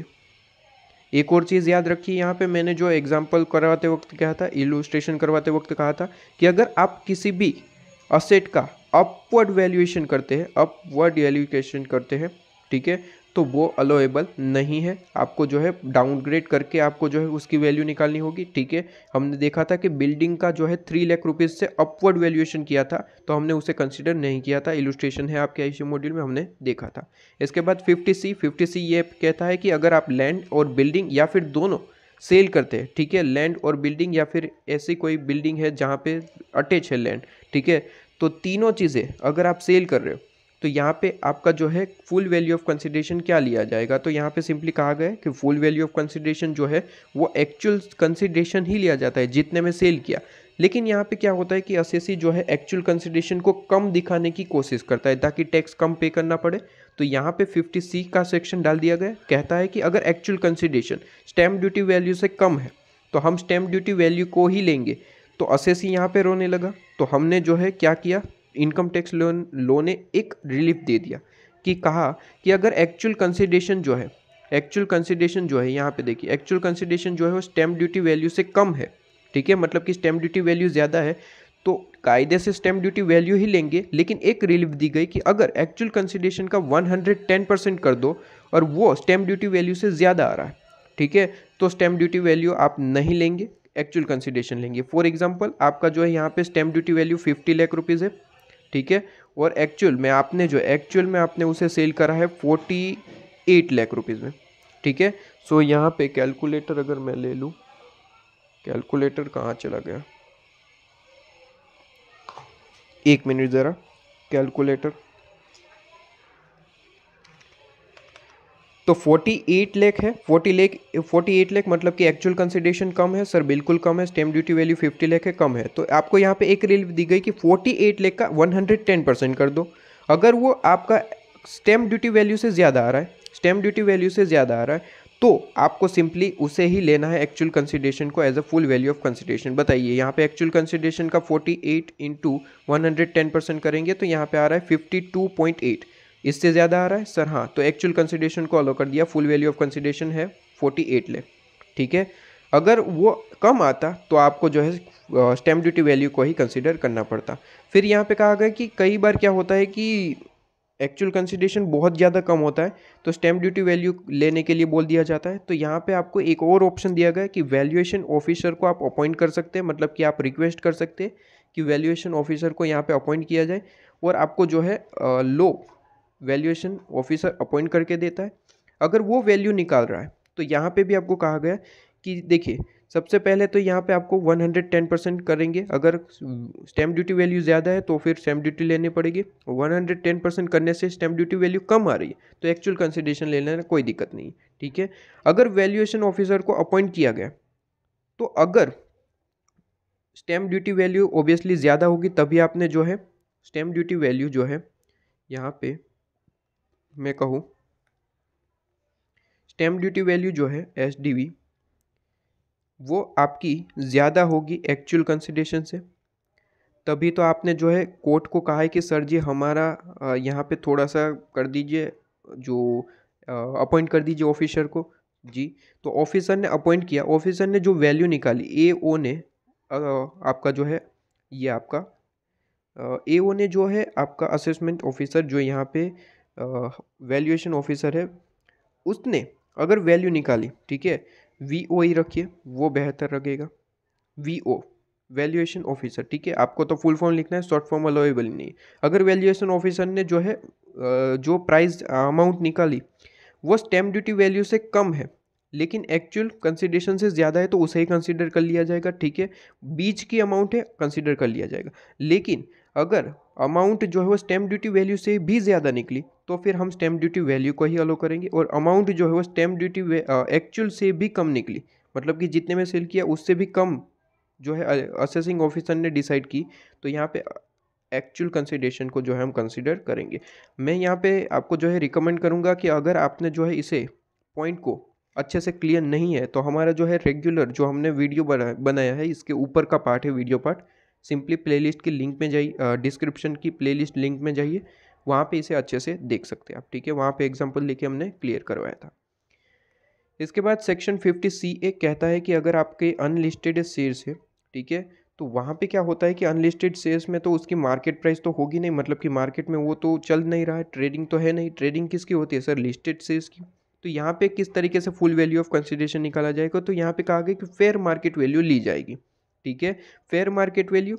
एक और चीज़ याद रखिए यहाँ पे मैंने जो एग्जाम्पल करवाते वक्त कहा था इलुस्ट्रेशन करवाते वक्त कहा था कि अगर आप किसी भी असेट का अपवर्ड वैल्यूएशन करते हैं अपवर्ड वैल्यूएशन करते हैं ठीक है तो वो अलोएबल नहीं है आपको जो है डाउनग्रेड करके आपको जो है उसकी वैल्यू निकालनी होगी ठीक है हमने देखा था कि बिल्डिंग का जो है थ्री लाख रुपीज़ से अपवर्ड वैल्यूएशन किया था तो हमने उसे कंसिडर नहीं किया था इलुस्ट्रेशन है आपके आई मॉड्यूल में हमने देखा था इसके बाद फिफ्टी सी फिफ्टी सी ये कहता है कि अगर आप लैंड और बिल्डिंग या फिर दोनों सेल करते हैं ठीक है लैंड और बिल्डिंग या फिर ऐसी कोई बिल्डिंग है जहाँ पे अटैच है लैंड ठीक है तो तीनों चीज़ें अगर आप सेल कर रहे हो तो यहाँ पे आपका जो है फुल वैल्यू ऑफ कंसिडरेशन क्या लिया जाएगा तो यहाँ पे सिंपली कहा गया कि फुल वैल्यू ऑफ कंसिडरेशन जो है वो एक्चुअल कंसिडरेशन ही लिया जाता है जितने में सेल किया लेकिन यहाँ पे क्या होता है कि एस जो है एक्चुअल कंसिडरेशन को कम दिखाने की कोशिश करता है ताकि टैक्स कम पे करना पड़े तो यहाँ पे 50 सी का सेक्शन डाल दिया गया कहता है कि अगर actual consideration stamp duty value से कम है तो हम स्टैम्प ड्यूटी वैल्यू को ही लेंगे तो असेसी यहाँ पे रोने लगा तो हमने जो है क्या किया इनकम टैक्स लोन लो ने एक रिलीफ दे दिया कि कहा कि अगर एक्चुअल कंसिडेशन जो है एक्चुअल कंसिडेशन जो है यहाँ पे देखिए एक्चुअल कंसिडेशन जो है वो स्टैम्प ड्यूटी वैल्यू से कम है ठीक है मतलब कि स्टैम्प ड्यूटी वैल्यू ज़्यादा है तो कायदे से स्टैम्प ड्यूटी वैल्यू ही लेंगे लेकिन एक रिलीफ दी गई कि अगर एक्चुअल कंसिडेशन का 110 परसेंट कर दो और वो स्टैम्प ड्यूटी वैल्यू से ज़्यादा आ रहा है ठीक है तो स्टैम्प ड्यूटी वैल्यू आप नहीं लेंगे एक्चुअल कंसिडेशन लेंगे फॉर एग्जाम्पल आपका जो है यहाँ पे stamp duty value fifty lakh rupees है ठीक है और एक्चुअल में आपने जो एक्चुअल में आपने उसे सेल करा है फोर्टी एट लैख रुपीज़ में ठीक है सो यहाँ पे कैलकुलेटर अगर मैं ले लूँ कैलकुलेटर कहाँ चला गया एक मिनट ज़रा कैलकुलेटर तो 48 लेख है 40 लेख 48 लेख मतलब कि एक्चुअल कंसिडेशन कम है सर बिल्कुल कम है स्टेम ड्यूटी वैल्यू 50 लेख है कम है तो आपको यहाँ पे एक रिलीफ दी गई कि 48 लेख का 110 परसेंट कर दो अगर वो आपका स्टेम ड्यूटी वैल्यू से ज़्यादा आ रहा है स्टेम ड्यूटी वैल्यू से ज़्यादा आ रहा है तो आपको सिंपली उसे ही लेना है एक्चुअल कंसिडेशन को as a full value of consideration बताइए यहाँ पे एक्चुअल कंसिडेशन का 48 एट इंटू करेंगे तो यहाँ पे आ रहा है 52.8 इससे ज़्यादा आ रहा है सर हाँ तो एक्चुअल कंसिडरेशन को अलो कर दिया फुल वैल्यू ऑफ कंसिडरेशन है फोर्टी एट ले ठीक है अगर वो कम आता तो आपको जो है स्टैम्प ड्यूटी वैल्यू को ही कंसिडर करना पड़ता फिर यहाँ पे कहा गया कि कई बार क्या होता है कि एक्चुअल कंसिडरेशन बहुत ज़्यादा कम होता है तो स्टैम्प ड्यूटी वैल्यू लेने के लिए बोल दिया जाता है तो यहाँ पे आपको एक और ऑप्शन दिया गया कि वैल्यूएशन ऑफिसर को आप अपॉइंट कर सकते हैं मतलब कि आप रिक्वेस्ट कर सकते हैं कि वैल्यूएशन ऑफिसर को यहाँ पे अपॉइंट किया जाए और आपको जो है लो वैल्यूएशन ऑफिसर अपॉइंट करके देता है अगर वो वैल्यू निकाल रहा है तो यहाँ पे भी आपको कहा गया कि देखिए सबसे पहले तो यहाँ पे आपको 110 परसेंट करेंगे अगर स्टैम्प ड्यूटी वैल्यू ज़्यादा है तो फिर स्टैम्प ड्यूटी लेनी पड़ेगी 110 परसेंट करने से स्टैम्प ड्यूटी वैल्यू कम आ रही है तो एक्चुअल कंसिडरेशन लेने में कोई दिक्कत नहीं ठीक है अगर वैल्यूएशन ऑफिसर को अपॉइंट किया गया तो अगर स्टैम्प ड्यूटी वैल्यू ओबियसली ज़्यादा होगी तभी आपने जो है स्टैम्प ड्यूटी वैल्यू जो है यहाँ पे मैं कहूँ स्टैम्प ड्यूटी वैल्यू जो है एस वो आपकी ज़्यादा होगी एक्चुअल कंसिडेशन से तभी तो आपने जो है कोर्ट को कहा है कि सर जी हमारा यहाँ पे थोड़ा सा कर दीजिए जो अपॉइंट कर दीजिए ऑफिसर को जी तो ऑफिसर ने अपॉइंट किया ऑफिसर ने जो वैल्यू निकाली ए ओ ने आपका जो है ये आपका ए ओ ने जो है आपका असेसमेंट ऑफिसर जो यहाँ पे वैल्यूएशन ऑफिसर है उसने अगर वैल्यू निकाली ठीक है वी ओ ही रखिए वो बेहतर रहेगा वी ओ वैल्यूएशन ऑफिसर ठीक है आपको तो फुल फॉर्म लिखना है शॉर्ट फॉर्म अलाउेबल नहीं अगर वैल्यूएशन ऑफिसर ने जो है जो प्राइस अमाउंट निकाली वो स्टैम्प ड्यूटी वैल्यू से कम है लेकिन एक्चुअल कंसिडरेशन से ज़्यादा है तो उसे ही कंसिडर कर लिया जाएगा ठीक है बीच की अमाउंट है कंसिडर कर लिया जाएगा लेकिन अगर अमाउंट जो है वो स्टैम्प ड्यूटी वैल्यू से भी ज़्यादा निकली तो फिर हम स्टैम्प ड्यूटी वैल्यू को ही अलो करेंगे और अमाउंट जो है वो स्टैम्प ड्यूटी एक्चुअल से भी कम निकली मतलब कि जितने में सेल किया उससे भी कम जो है असेसिंग ऑफिसर ने डिसाइड की तो यहाँ पे एक्चुअल कंसिडेशन को जो है हम कंसिडर करेंगे मैं यहाँ पे आपको जो है रिकमेंड करूँगा कि अगर आपने जो है इसे पॉइंट को अच्छे से क्लियर नहीं है तो हमारा जो है रेगुलर जो हमने वीडियो बना बनाया है इसके ऊपर का पार्ट है वीडियो पार्ट सिंपली प्लेलिस्ट की लिंक में जाइए डिस्क्रिप्शन की प्लेलिस्ट लिंक में जाइए वहाँ पे इसे अच्छे से देख सकते हैं आप ठीक है वहाँ पे एग्जांपल लेके हमने क्लियर करवाया था इसके बाद सेक्शन फिफ्टी सी ए कहता है कि अगर आपके अनलिस्टेड शेयर्स है ठीक है तो वहाँ पे क्या होता है कि अनलिस्टेड शेयर्स में तो उसकी मार्केट प्राइस तो होगी नहीं मतलब कि मार्केट में वो तो चल नहीं रहा है ट्रेडिंग तो है नहीं ट्रेडिंग किसकी होती है सर लिस्टेड शेयर्स की तो यहाँ पे किस तरीके से फुल वैल्यू ऑफ कंसिडरेशन निकाला जाएगा तो यहाँ पे कहा गया कि फेयर मार्केट वैल्यू ली जाएगी ठीक है फेयर मार्केट वैल्यू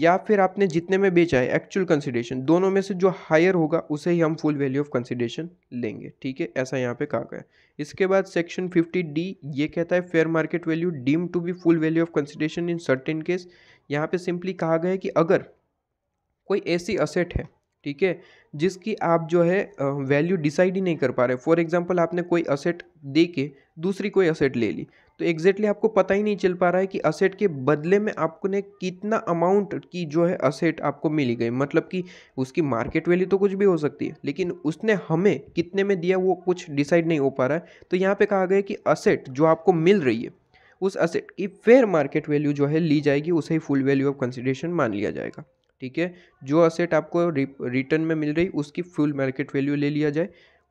या फिर आपने जितने में बेचा है एक्चुअल कंसिडेशन दोनों में से जो हायर होगा उसे ही हम फुल वैल्यू ऑफ कंसिडेशन लेंगे ठीक है ऐसा यहाँ पे कहा गया है इसके बाद सेक्शन 50 डी ये कहता है fair market value deem to be full value of consideration in certain case यहाँ पे सिंपली कहा गया है कि अगर कोई ऐसी असेट है ठीक है जिसकी आप जो है वैल्यू डिसाइड ही नहीं कर पा रहे फॉर एग्जाम्पल आपने कोई असेट दे के दूसरी कोई असेट ले ली तो एग्जैक्टली आपको पता ही नहीं चल पा रहा है कि असेट के बदले में आपको ने कितना अमाउंट की जो है असेट आपको मिली गई मतलब कि उसकी मार्केट वैल्यू तो कुछ भी हो सकती है लेकिन उसने हमें कितने में दिया वो कुछ डिसाइड नहीं हो पा रहा है तो यहाँ पे कहा गया कि असेट जो आपको मिल रही है उस असेट की फेयर मार्केट वैल्यू जो है ली जाएगी उसे ही फुल वैल्यू ऑफ कंसिडरेशन मान लिया जाएगा ठीक है जो असेट आपको रिटर्न में मिल रही उसकी फुल मार्केट वैल्यू ले लिया जाए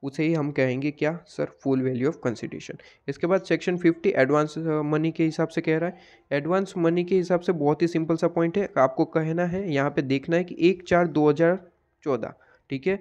उसे ही हम कहेंगे क्या sir full value of consideration इसके बाद सेक्शन फिफ्टी एडवांस मनी के हिसाब से कह रहा है एडवांस मनी के हिसाब से बहुत ही सिंपल सा पॉइंट है आपको कहना है यहाँ पे देखना है कि एक चार दो हज़ार चौदह ठीक है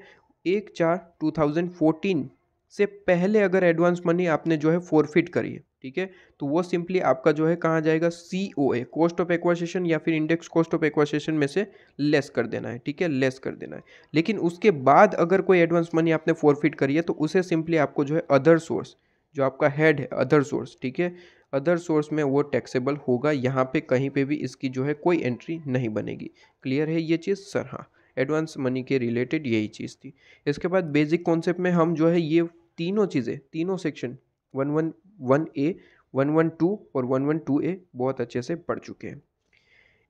एक चार टू थाउजेंड फोर्टीन से पहले अगर एडवांस मनी आपने जो है फोरफिट करी है ठीक है तो वो सिंपली आपका जो है कहाँ जाएगा सी ओ ए कॉस्ट ऑफ एक्वासेशन या फिर इंडेक्स कॉस्ट ऑफ एक्वासेशन में से लेस कर देना है ठीक है लेस कर देना है लेकिन उसके बाद अगर कोई एडवांस मनी आपने फॉरफिट करी है तो उसे सिंपली आपको जो है अदर सोर्स जो आपका हेड है अदर सोर्स ठीक है अदर सोर्स में वो टैक्सेबल होगा यहाँ पे कहीं पे भी इसकी जो है कोई एंट्री नहीं बनेगी क्लियर है ये चीज़ सर हाँ एडवांस मनी के रिलेटेड यही चीज़ थी इसके बाद बेसिक कॉन्सेप्ट में हम जो है ये तीनों चीज़ें तीनों section one one one A one one two और वन वन टू ए बहुत अच्छे से पढ़ चुके हैं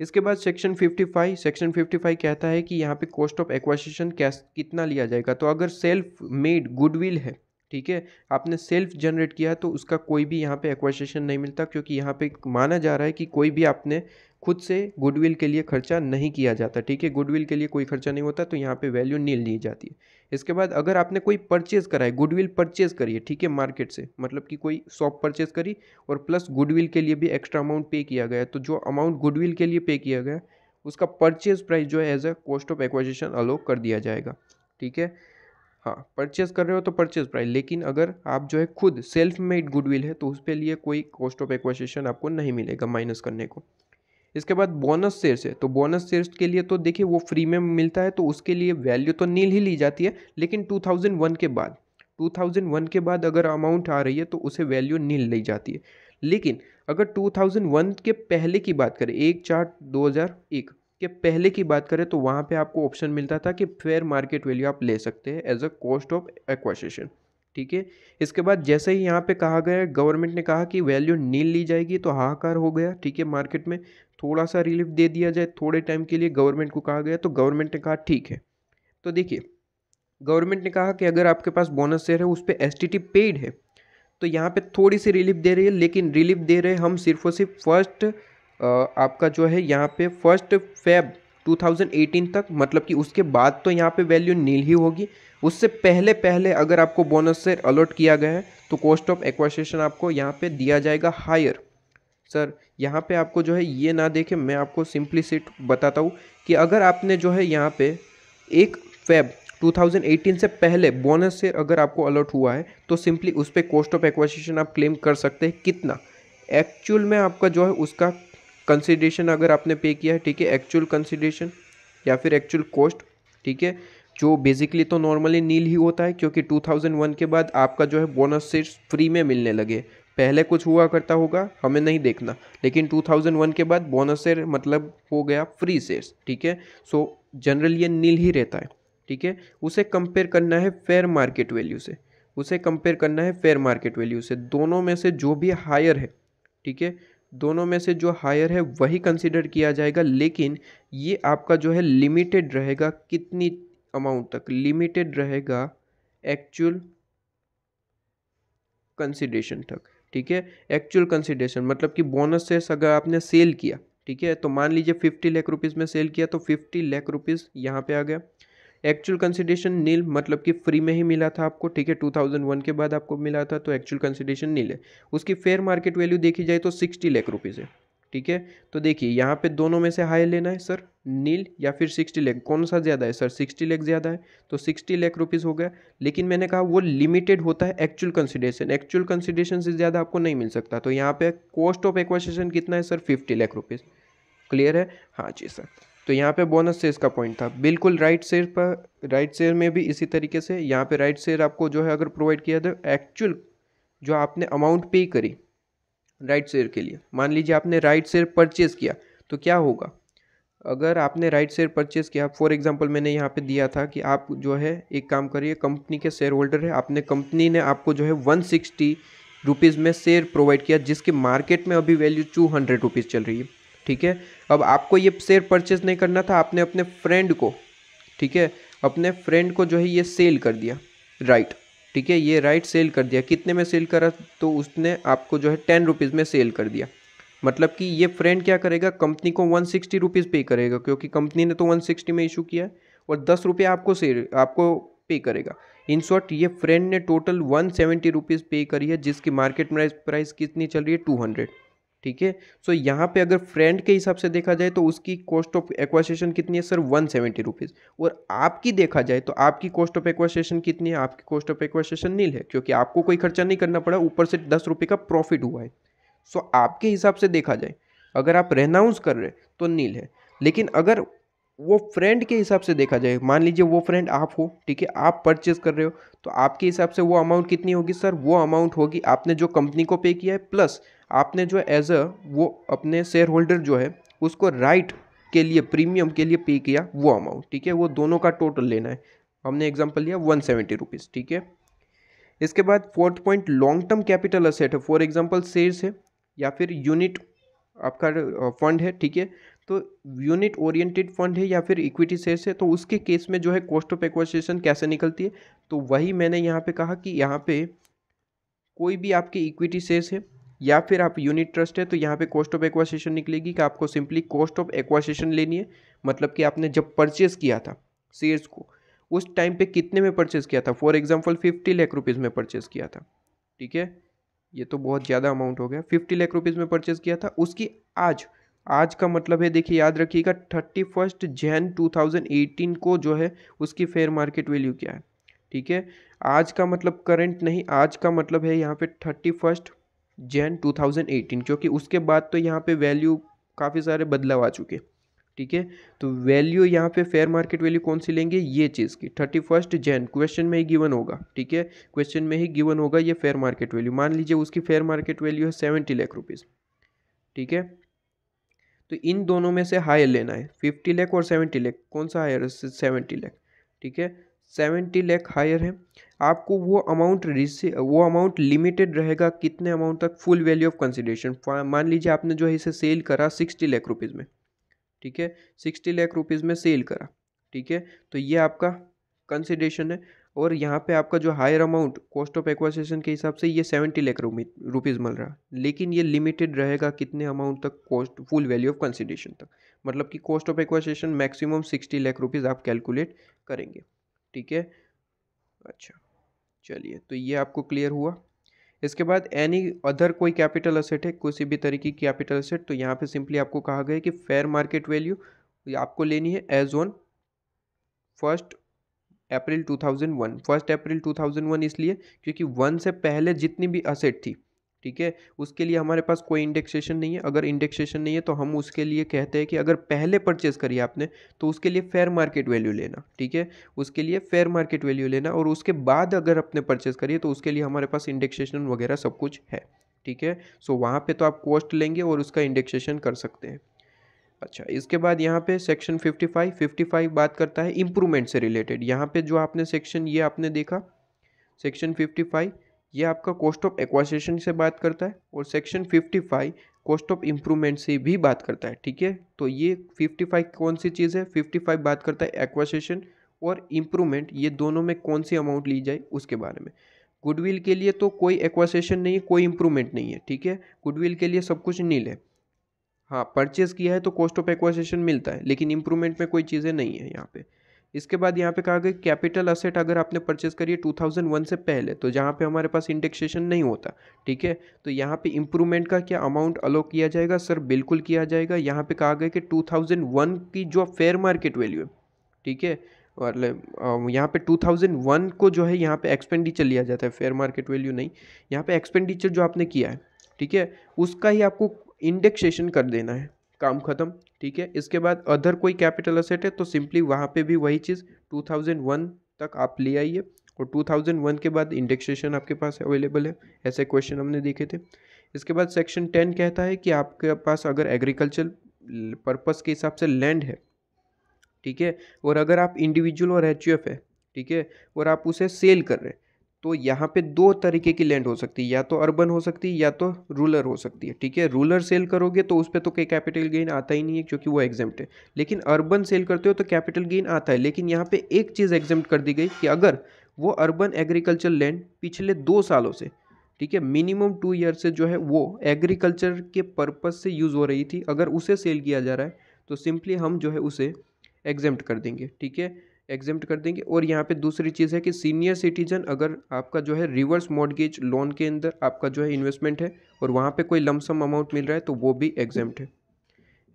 इसके बाद सेक्शन 55 सेक्शन 55 कहता है कि यहाँ पे कॉस्ट ऑफ एक्वाशन कितना लिया जाएगा तो अगर सेल्फ मेड गुडविल है ठीक है आपने सेल्फ जनरेट किया तो उसका कोई भी यहाँ पे एक्वाशन नहीं मिलता क्योंकि यहाँ पे माना जा रहा है कि कोई भी आपने खुद से गुडविल के लिए खर्चा नहीं किया जाता ठीक है गुडविल के लिए कोई खर्चा नहीं होता तो यहाँ पे वैल्यू नील ली जाती है इसके बाद अगर आपने कोई परचेज़ करा है गुडविल परचेज़ करी है ठीक है मार्केट से मतलब कि कोई शॉप परचेज़ करी और प्लस गुडविल के लिए भी एक्स्ट्रा अमाउंट पे किया गया तो जो अमाउंट गुडविल के लिए पे किया गया उसका परचेज़ प्राइस जो है as a cost of acquisition allow कर दिया जाएगा ठीक है हाँ परचेज़ कर रहे हो तो परचेज़ प्राइस लेकिन अगर आप जो है खुद सेल्फ मेड गुडविल है तो पर लिए कोई कॉस्ट ऑफ एक्वाजेशन आपको नहीं मिलेगा माइनस करने को इसके बाद बोनस शेयर्स है तो बोनस शेयर्स के लिए तो देखिए वो फ्री में मिलता है तो उसके लिए वैल्यू तो नील ही ली जाती है लेकिन 2001 के बाद 2001 के बाद अगर अमाउंट आ रही है तो उसे वैल्यू नील ली जाती है लेकिन अगर 2001 के पहले की बात करें एक चार 2001 के पहले की बात करें तो वहाँ पर आपको ऑप्शन मिलता था कि फेयर मार्केट वैल्यू आप ले सकते हैं as a cost of acquisition ठीक है इसके बाद जैसे ही यहाँ पे कहा गया गवर्नमेंट ने कहा कि वैल्यू नील ली जाएगी तो हाहाकार हो गया ठीक है मार्केट में थोड़ा सा रिलीफ दे दिया जाए थोड़े टाइम के लिए गवर्नमेंट को कहा गया तो गवर्नमेंट ने कहा ठीक है तो देखिए गवर्नमेंट ने कहा कि अगर आपके पास बोनस शेयर है उस पर एस पेड है तो यहाँ पे थोड़ी सी रिलीफ दे रही है लेकिन रिलीफ दे रहे हम सिर्फ और सिर्फ फर्स्ट आपका जो है यहाँ पे फर्स्ट फेब 2018 तक मतलब कि उसके बाद तो यहाँ पे वैल्यू नील ही होगी उससे पहले पहले अगर आपको बोनस शेयर अलॉट किया गया है तो कॉस्ट ऑफ एक्वासेशन आपको यहाँ पे दिया जाएगा हायर सर यहाँ पे आपको जो है ये ना देखे मैं आपको सिंपली सिट बताता हूँ कि अगर आपने जो है यहाँ पे एक फेब 2018 से पहले बोनस से अगर आपको अलर्ट हुआ है तो सिंपली उस पर कॉस्ट ऑफ एक्वाशन आप क्लेम कर सकते हैं कितना एक्चुअल में आपका जो है उसका कंसिडरेशन अगर आपने पे किया है ठीक है एक्चुअल कंसिडरेशन या फिर एक्चुअल कॉस्ट ठीक है जो बेसिकली तो नॉर्मली नील ही होता है क्योंकि 2001 के बाद आपका जो है बोनस सीट्स फ्री में मिलने लगे पहले कुछ हुआ करता होगा हमें नहीं देखना लेकिन 2001 के बाद बोनस शेयर मतलब हो गया फ्री शेयर्स ठीक है सो जनरल ये नील ही रहता है ठीक है उसे कंपेयर करना है फेयर मार्केट वैल्यू से उसे कंपेयर करना है फेयर मार्केट वैल्यू से दोनों में से जो भी हायर है ठीक है दोनों में से जो हायर है वही कंसिडर किया जाएगा लेकिन ये आपका जो है लिमिटेड रहेगा कितनी अमाउंट तक लिमिटेड रहेगा एक्चुअल कंसिडेशन तक ठीक है एक्चुअल कंसिडरेशन मतलब कि बोनस से अगर आपने सेल किया ठीक है तो मान लीजिए फिफ्टी लाख रुपीज़ में सेल किया तो फिफ्टी लाख रुपीज़ यहाँ पे आ गया एक्चुअल कंसिडेशन नील मतलब कि फ्री में ही मिला था आपको ठीक है 2001 के बाद आपको मिला था तो एक्चुअल कंसिडेशन नील है उसकी फेयर मार्केट वैल्यू देखी जाए तो सिक्सटी लाख रुपीज़ है ठीक है तो देखिए यहाँ पे दोनों में से हाई लेना है सर नील या फिर सिक्सटी लेख कौन सा ज़्यादा है सर सिक्सटी लेख ज़्यादा है तो सिक्सटी लेख रुपीज़ हो गया लेकिन मैंने कहा वो लिमिटेड होता है एक्चुअल कंसिडेशन एक्चुअल कंसिडेशन से ज़्यादा आपको नहीं मिल सकता तो यहाँ पे कॉस्ट ऑफ एक्वासेशन कितना है sir fifty lakh rupees clear है हाँ जी सर तो यहाँ पे बोनस शेयर का पॉइंट था बिल्कुल राइट शेयर पर राइट शेयर में भी इसी तरीके से यहाँ पे राइट शेयर आपको जो है अगर प्रोवाइड किया तो एक्चुअल जो आपने अमाउंट पे करी राइट शेयर के लिए मान लीजिए आपने राइट शेयर परचेज़ किया तो क्या होगा अगर आपने राइट शेयर परचेज़ किया फॉर एग्जांपल मैंने यहाँ पे दिया था कि आप जो है एक काम करिए कंपनी के शेयर होल्डर है आपने कंपनी ने आपको जो है वन सिक्सटी रुपीज़ में शेयर प्रोवाइड किया जिसके मार्केट में अभी वैल्यू टू हंड्रेड रुपीज़ चल रही है ठीक है अब आपको ये शेयर परचेज़ नहीं करना था आपने अपने फ्रेंड को ठीक है अपने फ्रेंड को जो है ये सेल कर दिया राइट ठीक है ये राइट सेल कर दिया कितने में सेल करा तो उसने आपको जो है टेन रुपीज़ में सेल कर दिया मतलब कि ये फ्रेंड क्या करेगा कंपनी को वन सिक्सटी रुपीज़ पे करेगा क्योंकि कंपनी ने तो वन सिक्सटी में इशू किया है और दस रुपये आपको सेल आपको पे करेगा इन शॉर्ट ये फ्रेंड ने total one seventy rupees pay करी है जिसकी मार्केट प्राइस प्राइस कितनी चल रही है टू हंड्रेड ठीक है सो यहाँ पे अगर फ्रेंड के हिसाब से देखा जाए तो उसकी कॉस्ट ऑफ एक्वासेशन कितनी है सर वन सेवेंटी रुपीज़ और आपकी देखा जाए तो आपकी कॉस्ट ऑफ एक्वासेशन कितनी है आपकी कॉस्ट ऑफ एक्वासेशन नील है क्योंकि आपको कोई खर्चा नहीं करना पड़ा ऊपर से दस रुपये का प्रॉफिट हुआ है सो आपके हिसाब से देखा जाए अगर आप रेनाउंस कर रहे तो नील है लेकिन अगर वो फ्रेंड के हिसाब से देखा जाए मान लीजिए वो फ्रेंड आप हो ठीक है आप परचेज कर रहे हो तो आपके हिसाब से वो अमाउंट कितनी होगी सर वो अमाउंट होगी आपने जो कंपनी को पे किया है प्लस आपने जो एज अ वो अपने शेयर होल्डर जो है उसको राइट के लिए प्रीमियम के लिए पे किया वो अमाउंट ठीक है वो दोनों का टोटल लेना है हमने एग्जाम्पल लिया वन सेवेंटी रुपीज़ ठीक है इसके बाद fourth point long term capital asset है फॉर एग्जाम्पल शेयर्स है या फिर यूनिट आपका फंड है ठीक है तो यूनिट ओरिएंटेड फंड है या फिर इक्विटी शेयर्स है तो उसके केस में जो है कॉस्ट ऑफ एक्वासिएशन कैसे निकलती है तो वही मैंने यहाँ पे कहा कि यहाँ पर कोई भी आपके इक्विटी शेयर्स है या फिर आप यूनिट ट्रस्ट है तो यहाँ पे कॉस्ट ऑफ एक्वासेशन निकलेगी कि आपको सिंपली कॉस्ट ऑफ एक्वासेशन लेनी है मतलब कि आपने जब परचेस किया था शेयर्स को उस टाइम पे कितने में परचेस किया था for example fifty lakh rupees में परचेस किया था ठीक है ये तो बहुत ज़्यादा अमाउंट हो गया फिफ्टी लाख रुपीज़ में परचेस किया था उसकी आज आज का मतलब है देखिए याद रखिएगा thirty first Jan two thousand eighteen को जो है उसकी फेयर मार्केट वैल्यू क्या है ठीक है आज का मतलब करंट नहीं आज का मतलब है यहाँ पे थर्टी फर्स्ट जैन 2018 क्योंकि उसके बाद तो यहाँ पे वैल्यू काफ़ी सारे बदलाव आ चुके ठीक है तो वैल्यू यहाँ पे फेयर मार्केट वैल्यू कौन सी लेंगे ये चीज़ की थर्टी फर्स्ट जैन क्वेश्चन में ही गिवन होगा ठीक है क्वेश्चन में ही गिवन होगा ये फेयर मार्केट वैल्यू मान लीजिए उसकी फेयर मार्केट वैल्यू है सेवेंटी लाख रुपीज़ ठीक है तो इन दोनों में से हायर लेना है फिफ्टी लैख और सेवेंटी लैख कौन सा हायर है सेवेंटी लैख ठीक है सेवेंटी लैख हायर है आपको वो अमाउंट रिसी वो अमाउंट लिमिटेड रहेगा कितने अमाउंट तक फुल वैल्यू ऑफ कंसिडरेशन मान लीजिए आपने जो है इसे सेल करा सिक्सटी लाख रुपीज़ में ठीक है सिक्सटी लाख रुपीज़ में सेल करा ठीक है तो ये आपका कंसिडरेशन है और यहाँ पे आपका जो higher amount cost of acquisition के हिसाब से ये सेवेंटी लाख रुपीज़ मिल रहा लेकिन ये लिमिटेड रहेगा कितने अमाउंट तक cost full value of consideration तक मतलब कि cost of acquisition maximum sixty lakh rupees आप कैलकुलेट करेंगे ठीक है अच्छा चलिए तो ये आपको क्लियर हुआ इसके बाद एनी अदर कोई कैपिटल असेट है किसी भी तरीके की कैपिटल असेट तो यहाँ पे सिंपली आपको कहा गया कि फेयर मार्केट वैल्यू आपको लेनी है as on first April 2001 first April 2001 इसलिए क्योंकि वन से पहले जितनी भी असेट थी ठीक है उसके लिए हमारे पास कोई इंडेक्सेशन नहीं है अगर इंडेक्सेशन नहीं है तो हम उसके लिए कहते हैं कि अगर पहले परचेस करिए आपने तो उसके लिए फेयर मार्केट वैल्यू लेना ठीक है उसके लिए फेयर मार्केट वैल्यू लेना और उसके बाद अगर आपने परचेस करिए तो उसके लिए हमारे पास इंडेक्सेशन वगैरह सब कुछ है ठीक है सो वहाँ पर तो आप कॉस्ट लेंगे और उसका इंडेक्सेशन कर सकते हैं अच्छा इसके बाद यहाँ पे सेक्शन 55 55 बात करता है इम्प्रूवमेंट से रिलेटेड यहाँ पे जो आपने सेक्शन ये आपने देखा सेक्शन ये आपका कॉस्ट ऑफ एक्वासेशन से बात करता है और सेक्शन 55 कॉस्ट ऑफ इम्प्रूवमेंट से भी बात करता है ठीक है तो ये 55 कौन सी चीज़ है 55 बात करता है एक्वासेशन और इम्प्रूवमेंट ये दोनों में कौन सी अमाउंट ली जाए उसके बारे में गुडविल के लिए तो कोई एक्वासेशन नहीं है कोई इम्प्रूवमेंट नहीं है ठीक है गुडविल के लिए सब कुछ नील है हाँ परचेज़ किया है तो कॉस्ट ऑफ एक्वासेशन मिलता है लेकिन इम्प्रूवमेंट में कोई चीज़ें नहीं है यहाँ पर इसके बाद यहाँ पे कहा गया कैपिटल असेट अगर आपने परचेज टू थाउजेंड 2001 से पहले तो जहाँ पे हमारे पास इंडेक्सेशन नहीं होता ठीक है तो यहाँ पे इम्प्रूवमेंट का क्या अमाउंट अलो किया जाएगा सर बिल्कुल किया जाएगा यहाँ पे कहा गया कि 2001 की जो फेयर मार्केट वैल्यू है ठीक है और यहाँ पे 2001 को जो है यहाँ पे एक्सपेंडिचर लिया जाता है फेयर मार्केट वैल्यू नहीं यहाँ पे एक्सपेंडिचर जो आपने किया है ठीक है उसका ही आपको इंडेक्सेशन कर देना है काम ख़त्म ठीक है इसके बाद अदर कोई कैपिटल असेट है तो सिंपली वहाँ पे भी वही चीज़ 2001 तक आप ले आइए और 2001 के बाद इंडेक्सेशन आपके पास अवेलेबल है ऐसे क्वेश्चन हमने देखे थे इसके बाद सेक्शन 10 कहता है कि आपके पास अगर एग्रीकल्चर पर्पज़ के हिसाब से लैंड है ठीक है और अगर आप इंडिविजुअल और एच है ठीक है और आप उसे सेल कर रहे हैं तो यहाँ पे दो तरीके की लैंड हो सकती है या तो अर्बन हो सकती है या तो रूलर हो सकती है ठीक है रूलर सेल करोगे तो उस पर तो कोई कैपिटल गेन आता ही नहीं है क्योंकि वो एग्जेम्ट है लेकिन अर्बन सेल करते हो तो कैपिटल गेन आता है लेकिन यहाँ पे एक चीज़ एग्जाम्प्ट कर दी गई कि अगर वो अर्बन एग्रीकल्चर लैंड पिछले दो सालों से ठीक है मिनिमम टू ईयर से जो है वो एग्रीकल्चर के पर्पज़ से यूज़ हो रही थी अगर उसे सेल किया जा रहा है तो सिंपली हम जो है उसे एग्जेम्प्ट कर देंगे ठीक है एग्जेप्ट कर देंगे और यहाँ पे दूसरी चीज़ है कि सीनियर सिटीजन अगर आपका जो है रिवर्स मॉडगेज लोन के अंदर आपका जो है इन्वेस्टमेंट है और वहाँ पे कोई लमसम अमाउंट मिल रहा है तो वो भी एग्जेम्ट है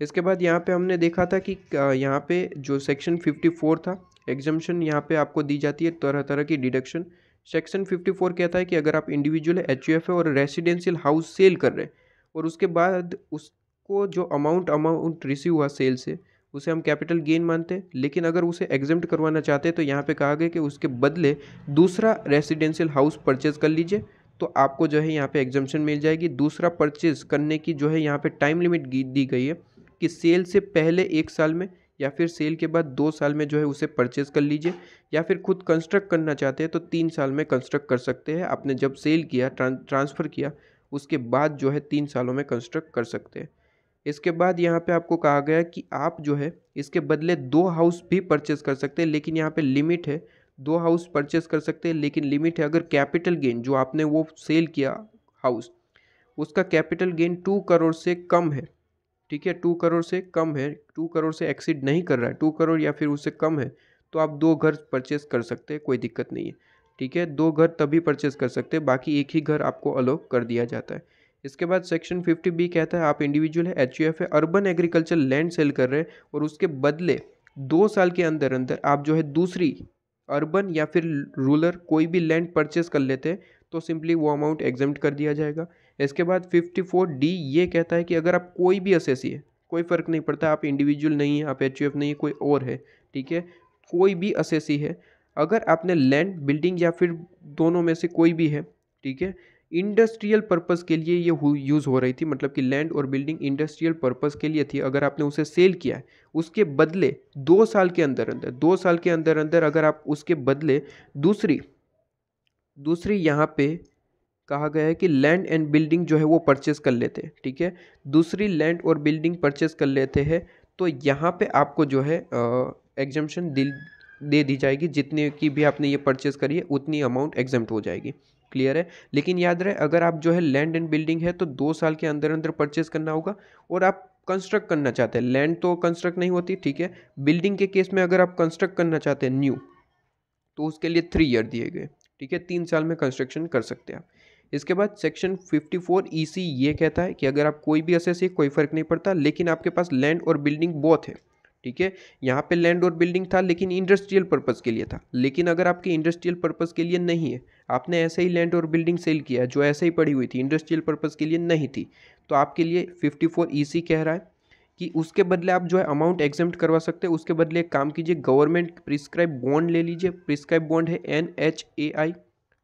इसके बाद यहाँ पे हमने देखा था कि यहाँ पे जो सेक्शन 54 था एग्जम्पन यहाँ पे आपको दी जाती है तरह तरह की डिडक्शन सेक्शन फिफ्टी कहता है कि अगर आप इंडिविजुअल एच है और रेसिडेंशियल हाउस सेल कर रहे हैं और उसके बाद उसको जो अमाउंट अमाउंट रिसीव हुआ सेल से उसे हम कैपिटल गेन मानते हैं लेकिन अगर उसे एग्जेम्ट करवाना चाहते हैं तो यहाँ पे कहा गया कि उसके बदले दूसरा रेसिडेंशियल हाउस परचेज कर लीजिए तो आपको जो है यहाँ पे एग्जेम्पन मिल जाएगी दूसरा परचेज करने की जो है यहाँ पे टाइम लिमिट दी गई है कि सेल से पहले एक साल में या फिर सेल के बाद दो साल में जो है उसे परचेज़ कर लीजिए या फिर खुद कंस्ट्रक्ट करना चाहते हैं तो तीन साल में कंस्ट्रक्ट कर सकते हैं आपने जब सेल किया ट्रांसफ़र किया उसके बाद जो है तीन सालों में कंस्ट्रक्ट कर सकते हैं इसके बाद यहाँ पे आपको कहा गया कि आप जो है इसके बदले दो हाउस भी परचेस कर सकते हैं लेकिन यहाँ पे लिमिट है दो हाउस परचेस कर सकते हैं लेकिन लिमिट है अगर कैपिटल गेन जो आपने वो सेल किया हाउस उसका कैपिटल गेन टू करोड़ से कम है ठीक है टू करोड़ से कम है टू करोड़ से एक्सीड नहीं कर रहा है टू करोड़ या फिर उससे कम है तो आप दो घर परचेज कर सकते हैं कोई दिक्कत नहीं है ठीक है दो घर तभी परचेस कर सकते हैं बाकी एक ही घर आपको अलाउ कर दिया जाता है इसके बाद सेक्शन फिफ्टी बी कहता है आप इंडिविजुअल है एच है अर्बन एग्रीकल्चर लैंड सेल कर रहे हैं और उसके बदले दो साल के अंदर अंदर आप जो है दूसरी अर्बन या फिर रूरल कोई भी लैंड परचेस कर लेते हैं तो सिंपली वो अमाउंट एग्जाम्प्ट कर दिया जाएगा इसके बाद फिफ्टी फोर डी ये कहता है कि अगर आप कोई भी एस है कोई फ़र्क नहीं पड़ता आप इंडिविजुअल नहीं है आप एच नहीं है कोई और है ठीक है कोई भी एस है अगर आपने लैंड बिल्डिंग या फिर दोनों में से कोई भी है ठीक है इंडस्ट्रियल पर्पस के लिए ये यूज़ हो रही थी मतलब कि लैंड और बिल्डिंग इंडस्ट्रियल पर्पस के लिए थी अगर आपने उसे सेल किया है उसके बदले दो साल के अंदर अंदर दो साल के अंदर अंदर अगर आप उसके बदले दूसरी दूसरी यहाँ पे कहा गया है कि लैंड एंड बिल्डिंग जो है वो परचेस कर लेते हैं ठीक है दूसरी लैंड और बिल्डिंग परचेस कर लेते हैं तो यहाँ पे आपको जो है एग्जम्पन दे दी जाएगी जितने की भी आपने ये परचेस करी है उतनी अमाउंट एग्जम्प्ट हो जाएगी क्लियर है लेकिन याद रहे अगर आप जो है लैंड एंड बिल्डिंग है तो दो साल के अंदर अंदर परचेज करना होगा और आप कंस्ट्रक्ट करना चाहते हैं लैंड तो कंस्ट्रक्ट नहीं होती ठीक है बिल्डिंग के केस में अगर आप कंस्ट्रक्ट करना चाहते हैं न्यू तो उसके लिए थ्री ईयर दिए गए ठीक है तीन साल में कंस्ट्रक्शन कर सकते हैं आप इसके बाद सेक्शन 54 ईसी ये कहता है कि अगर आप कोई भी असेसी कोई फ़र्क नहीं पड़ता लेकिन आपके पास लैंड और बिल्डिंग बहुत है ठीक है यहाँ पे लैंड और बिल्डिंग था लेकिन इंडस्ट्रियल पर्पज़ के लिए था लेकिन अगर आपके इंडस्ट्रियल पर्पज़ के लिए नहीं है आपने ऐसे ही लैंड और बिल्डिंग सेल किया है जो ऐसे ही पड़ी हुई थी इंडस्ट्रियल पर्पज़ के लिए नहीं थी तो आपके लिए फिफ्टी फोर ई कह रहा है कि उसके बदले आप जो है अमाउंट एग्जाम करवा सकते हैं उसके बदले एक काम कीजिए गवर्नमेंट प्रिस्क्राइब बॉन्ड ले लीजिए प्रिस्क्राइब बॉन्ड है एन एच ए आई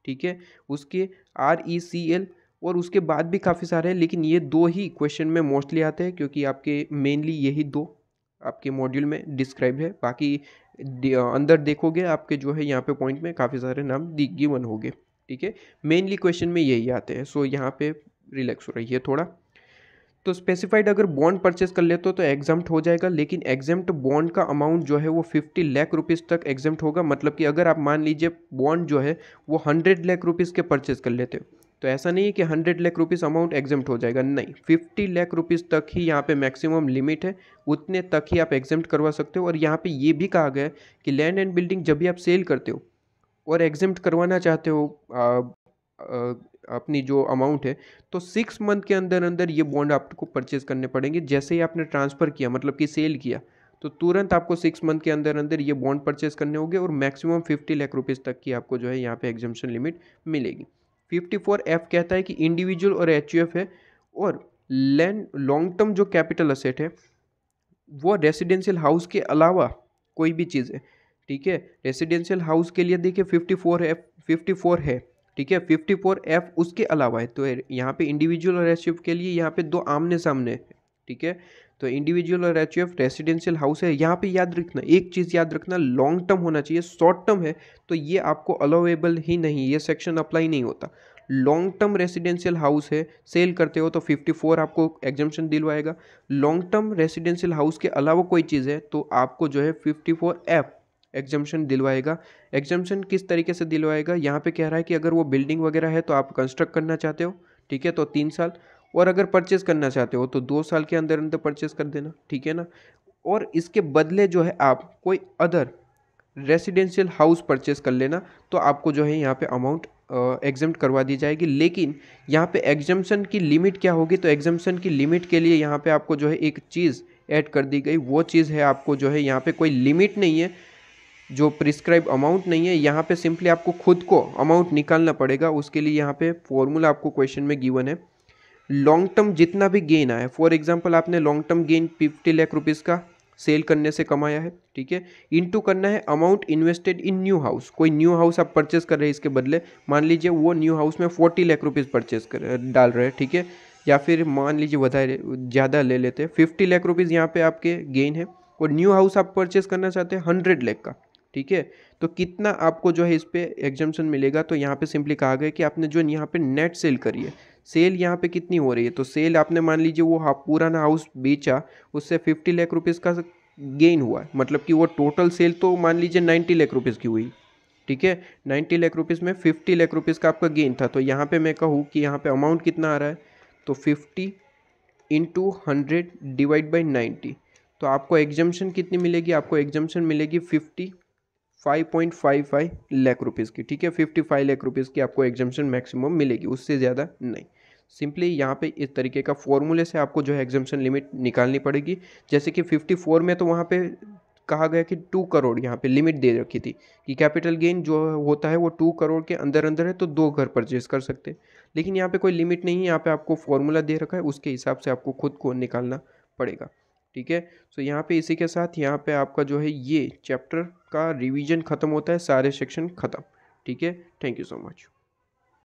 ठीक है उसके आर ई सी एल और उसके बाद भी काफ़ी सारे हैं लेकिन ये दो ही क्वेश्चन में मोस्टली आते हैं क्योंकि आपके मेनली यही दो आपके मॉड्यूल में डिस्क्राइब है बाकी अंदर देखोगे आपके जो है यहाँ पे पॉइंट में काफ़ी सारे नाम दी गिवन होंगे ठीक है मेनली क्वेश्चन में यही आते हैं सो यहाँ पे रिलैक्स हो रही है थोड़ा तो स्पेसिफाइड अगर बॉन्ड परचेज कर लेते हो तो एग्जाम्ट हो जाएगा लेकिन एग्जाम्प्ट बॉन्ड का अमाउंट जो है वो फिफ्टी लाख रुपीज़ तक एग्जाम्प्ट होगा मतलब कि अगर आप मान लीजिए बॉन्ड जो है वो हंड्रेड लाख रुपीज़ के परचेज कर लेते हो तो ऐसा नहीं है कि hundred lakh rupees amount exempt हो जाएगा नहीं फिफ्टी लाख रुपीज़ तक ही यहाँ पे मैक्सिमम लिमिट है उतने तक ही आप एग्जाम्ट करवा सकते हो और यहाँ पे ये भी कहा गया है कि लैंड एंड बिल्डिंग जब भी आप सेल करते हो और एग्जम्प्ट करवाना चाहते हो आ, आ, अपनी जो अमाउंट है तो सिक्स मंथ के अंदर अंदर ये बॉन्ड आपको परचेज़ करने पड़ेंगे जैसे ही आपने ट्रांसफ़र किया मतलब कि सेल किया तो तुरंत आपको सिक्स मंथ के अंदर अंदर ये बॉन्ड परचेज़ करने होंगे और मैक्सिमम फिफ्टी लाख रुपीज़ तक की आपको जो है यहाँ पे एग्जामेशन लिमिट मिलेगी फिफ्टी फोर एफ कहता है कि इंडिविजुअल और एच है और लैंड लॉन्ग टर्म जो कैपिटल असेट है वो रेसिडेंशियल हाउस के अलावा कोई भी चीज़ है ठीक है रेसिडेंशियल हाउस के लिए देखिए fifty four F fifty four है ठीक है फिफ्टी फोर एफ उसके अलावा है तो यहाँ पे इंडिविजुअल और एच के लिए यहाँ पे दो आमने सामने है ठीक है तो इंडिविजुअल और एच रेसिडेंशियल हाउस है यहाँ पे याद रखना एक चीज़ याद रखना लॉन्ग टर्म होना चाहिए शॉर्ट टर्म है तो ये आपको अलाउेबल ही नहीं ये सेक्शन अप्लाई नहीं होता लॉन्ग टर्म रेसिडेंशियल हाउस है सेल करते हो तो 54 आपको एग्जामेशन दिलवाएगा लॉन्ग टर्म रेसिडेंशियल हाउस के अलावा कोई चीज़ है तो आपको जो है 54 एफ एग्जामेशन दिलवाएगा एग्जामेशन किस तरीके से दिलवाएगा यहाँ पे कह रहा है कि अगर वो बिल्डिंग वगैरह है तो आप कंस्ट्रक्ट करना चाहते हो ठीक है तो तीन साल और अगर परचेज़ करना चाहते हो तो दो साल के अंदर अंदर परचेज़ कर देना ठीक है ना और इसके बदले जो है आप कोई अदर रेसिडेंशियल हाउस परचेस कर लेना तो आपको जो है यहाँ पे अमाउंट एग्जम्प्ट करवा दी जाएगी लेकिन यहाँ पे एग्जम्पन की लिमिट क्या होगी तो एग्जम्पन की लिमिट के लिए यहाँ पे आपको जो है एक चीज़ ऐड कर दी गई वो चीज़ है आपको जो है यहाँ पे कोई लिमिट नहीं है जो प्रिस्क्राइब अमाउंट नहीं है यहाँ पे सिंपली आपको खुद को अमाउंट निकालना पड़ेगा उसके लिए यहाँ पे फॉर्मूला आपको क्वेश्चन में गिवन है लॉन्ग टर्म जितना भी गेन आया फॉर एग्जाम्पल आपने long term gain fifty lakh rupees का सेल करने से कमाया है ठीक है इनटू करना है amount invested in new house कोई न्यू हाउस आप परचेस कर रहे हैं इसके बदले मान लीजिए वो न्यू हाउस में फोर्टी लाख रुपीज़ परचेस कर डाल रहे हैं ठीक है या फिर मान लीजिए बधाई ज़्यादा ले लेते हैं फिफ्टी लाख रुपीज़ यहाँ पर आपके गेन है और न्यू हाउस आप परचेस करना चाहते हैं हंड्रेड लाख का ठीक है तो कितना आपको जो है इस पर एग्जामेशन मिलेगा तो यहाँ पे सिंपली कहा गया कि आपने जो यहाँ पे नेट सेल करी है सेल यहाँ पे कितनी हो रही है तो सेल आपने मान लीजिए वो हाँ, पुराना हाउस बेचा उससे फिफ्टी लाख रुपीज़ का गेन हुआ मतलब कि वो टोटल सेल तो मान लीजिए नाइन्टी लाख रुपीज़ की हुई ठीक है नाइन्टी लाख रुपीज़ में फिफ्टी लाख रुपीज़ का आपका गेन था तो यहाँ पे मैं कहूँ कि यहाँ पे अमाउंट कितना आ रहा है तो fifty into hundred divide by ninety तो आपको एग्जम्पन कितनी मिलेगी आपको एग्जम्पन मिलेगी फिफ्टी 5.55 लाख रुपीज़ की ठीक है 55 लाख रुपीज़ की आपको एग्जामेशन मैक्सिमम मिलेगी उससे ज़्यादा नहीं सिंपली यहाँ पे इस तरीके का फॉर्मूले से आपको जो है एग्जामेशन लिमिट निकालनी पड़ेगी जैसे कि 54 में तो वहाँ पे कहा गया कि टू करोड़ यहाँ पे लिमिट दे रखी थी कि कैपिटल गेन जो होता है वो टू करोड़ के अंदर अंदर है तो दो घर परचेज कर सकते लेकिन यहाँ पर कोई लिमिट नहीं है यहाँ पर आपको फॉर्मूला दे रखा है उसके हिसाब से आपको खुद को निकालना पड़ेगा ठीक है सो यहाँ पे इसी के साथ यहाँ पे आपका जो है ये चैप्टर का रिवीजन ख़त्म होता है सारे सेक्शन ख़त्म ठीक है थैंक यू सो मच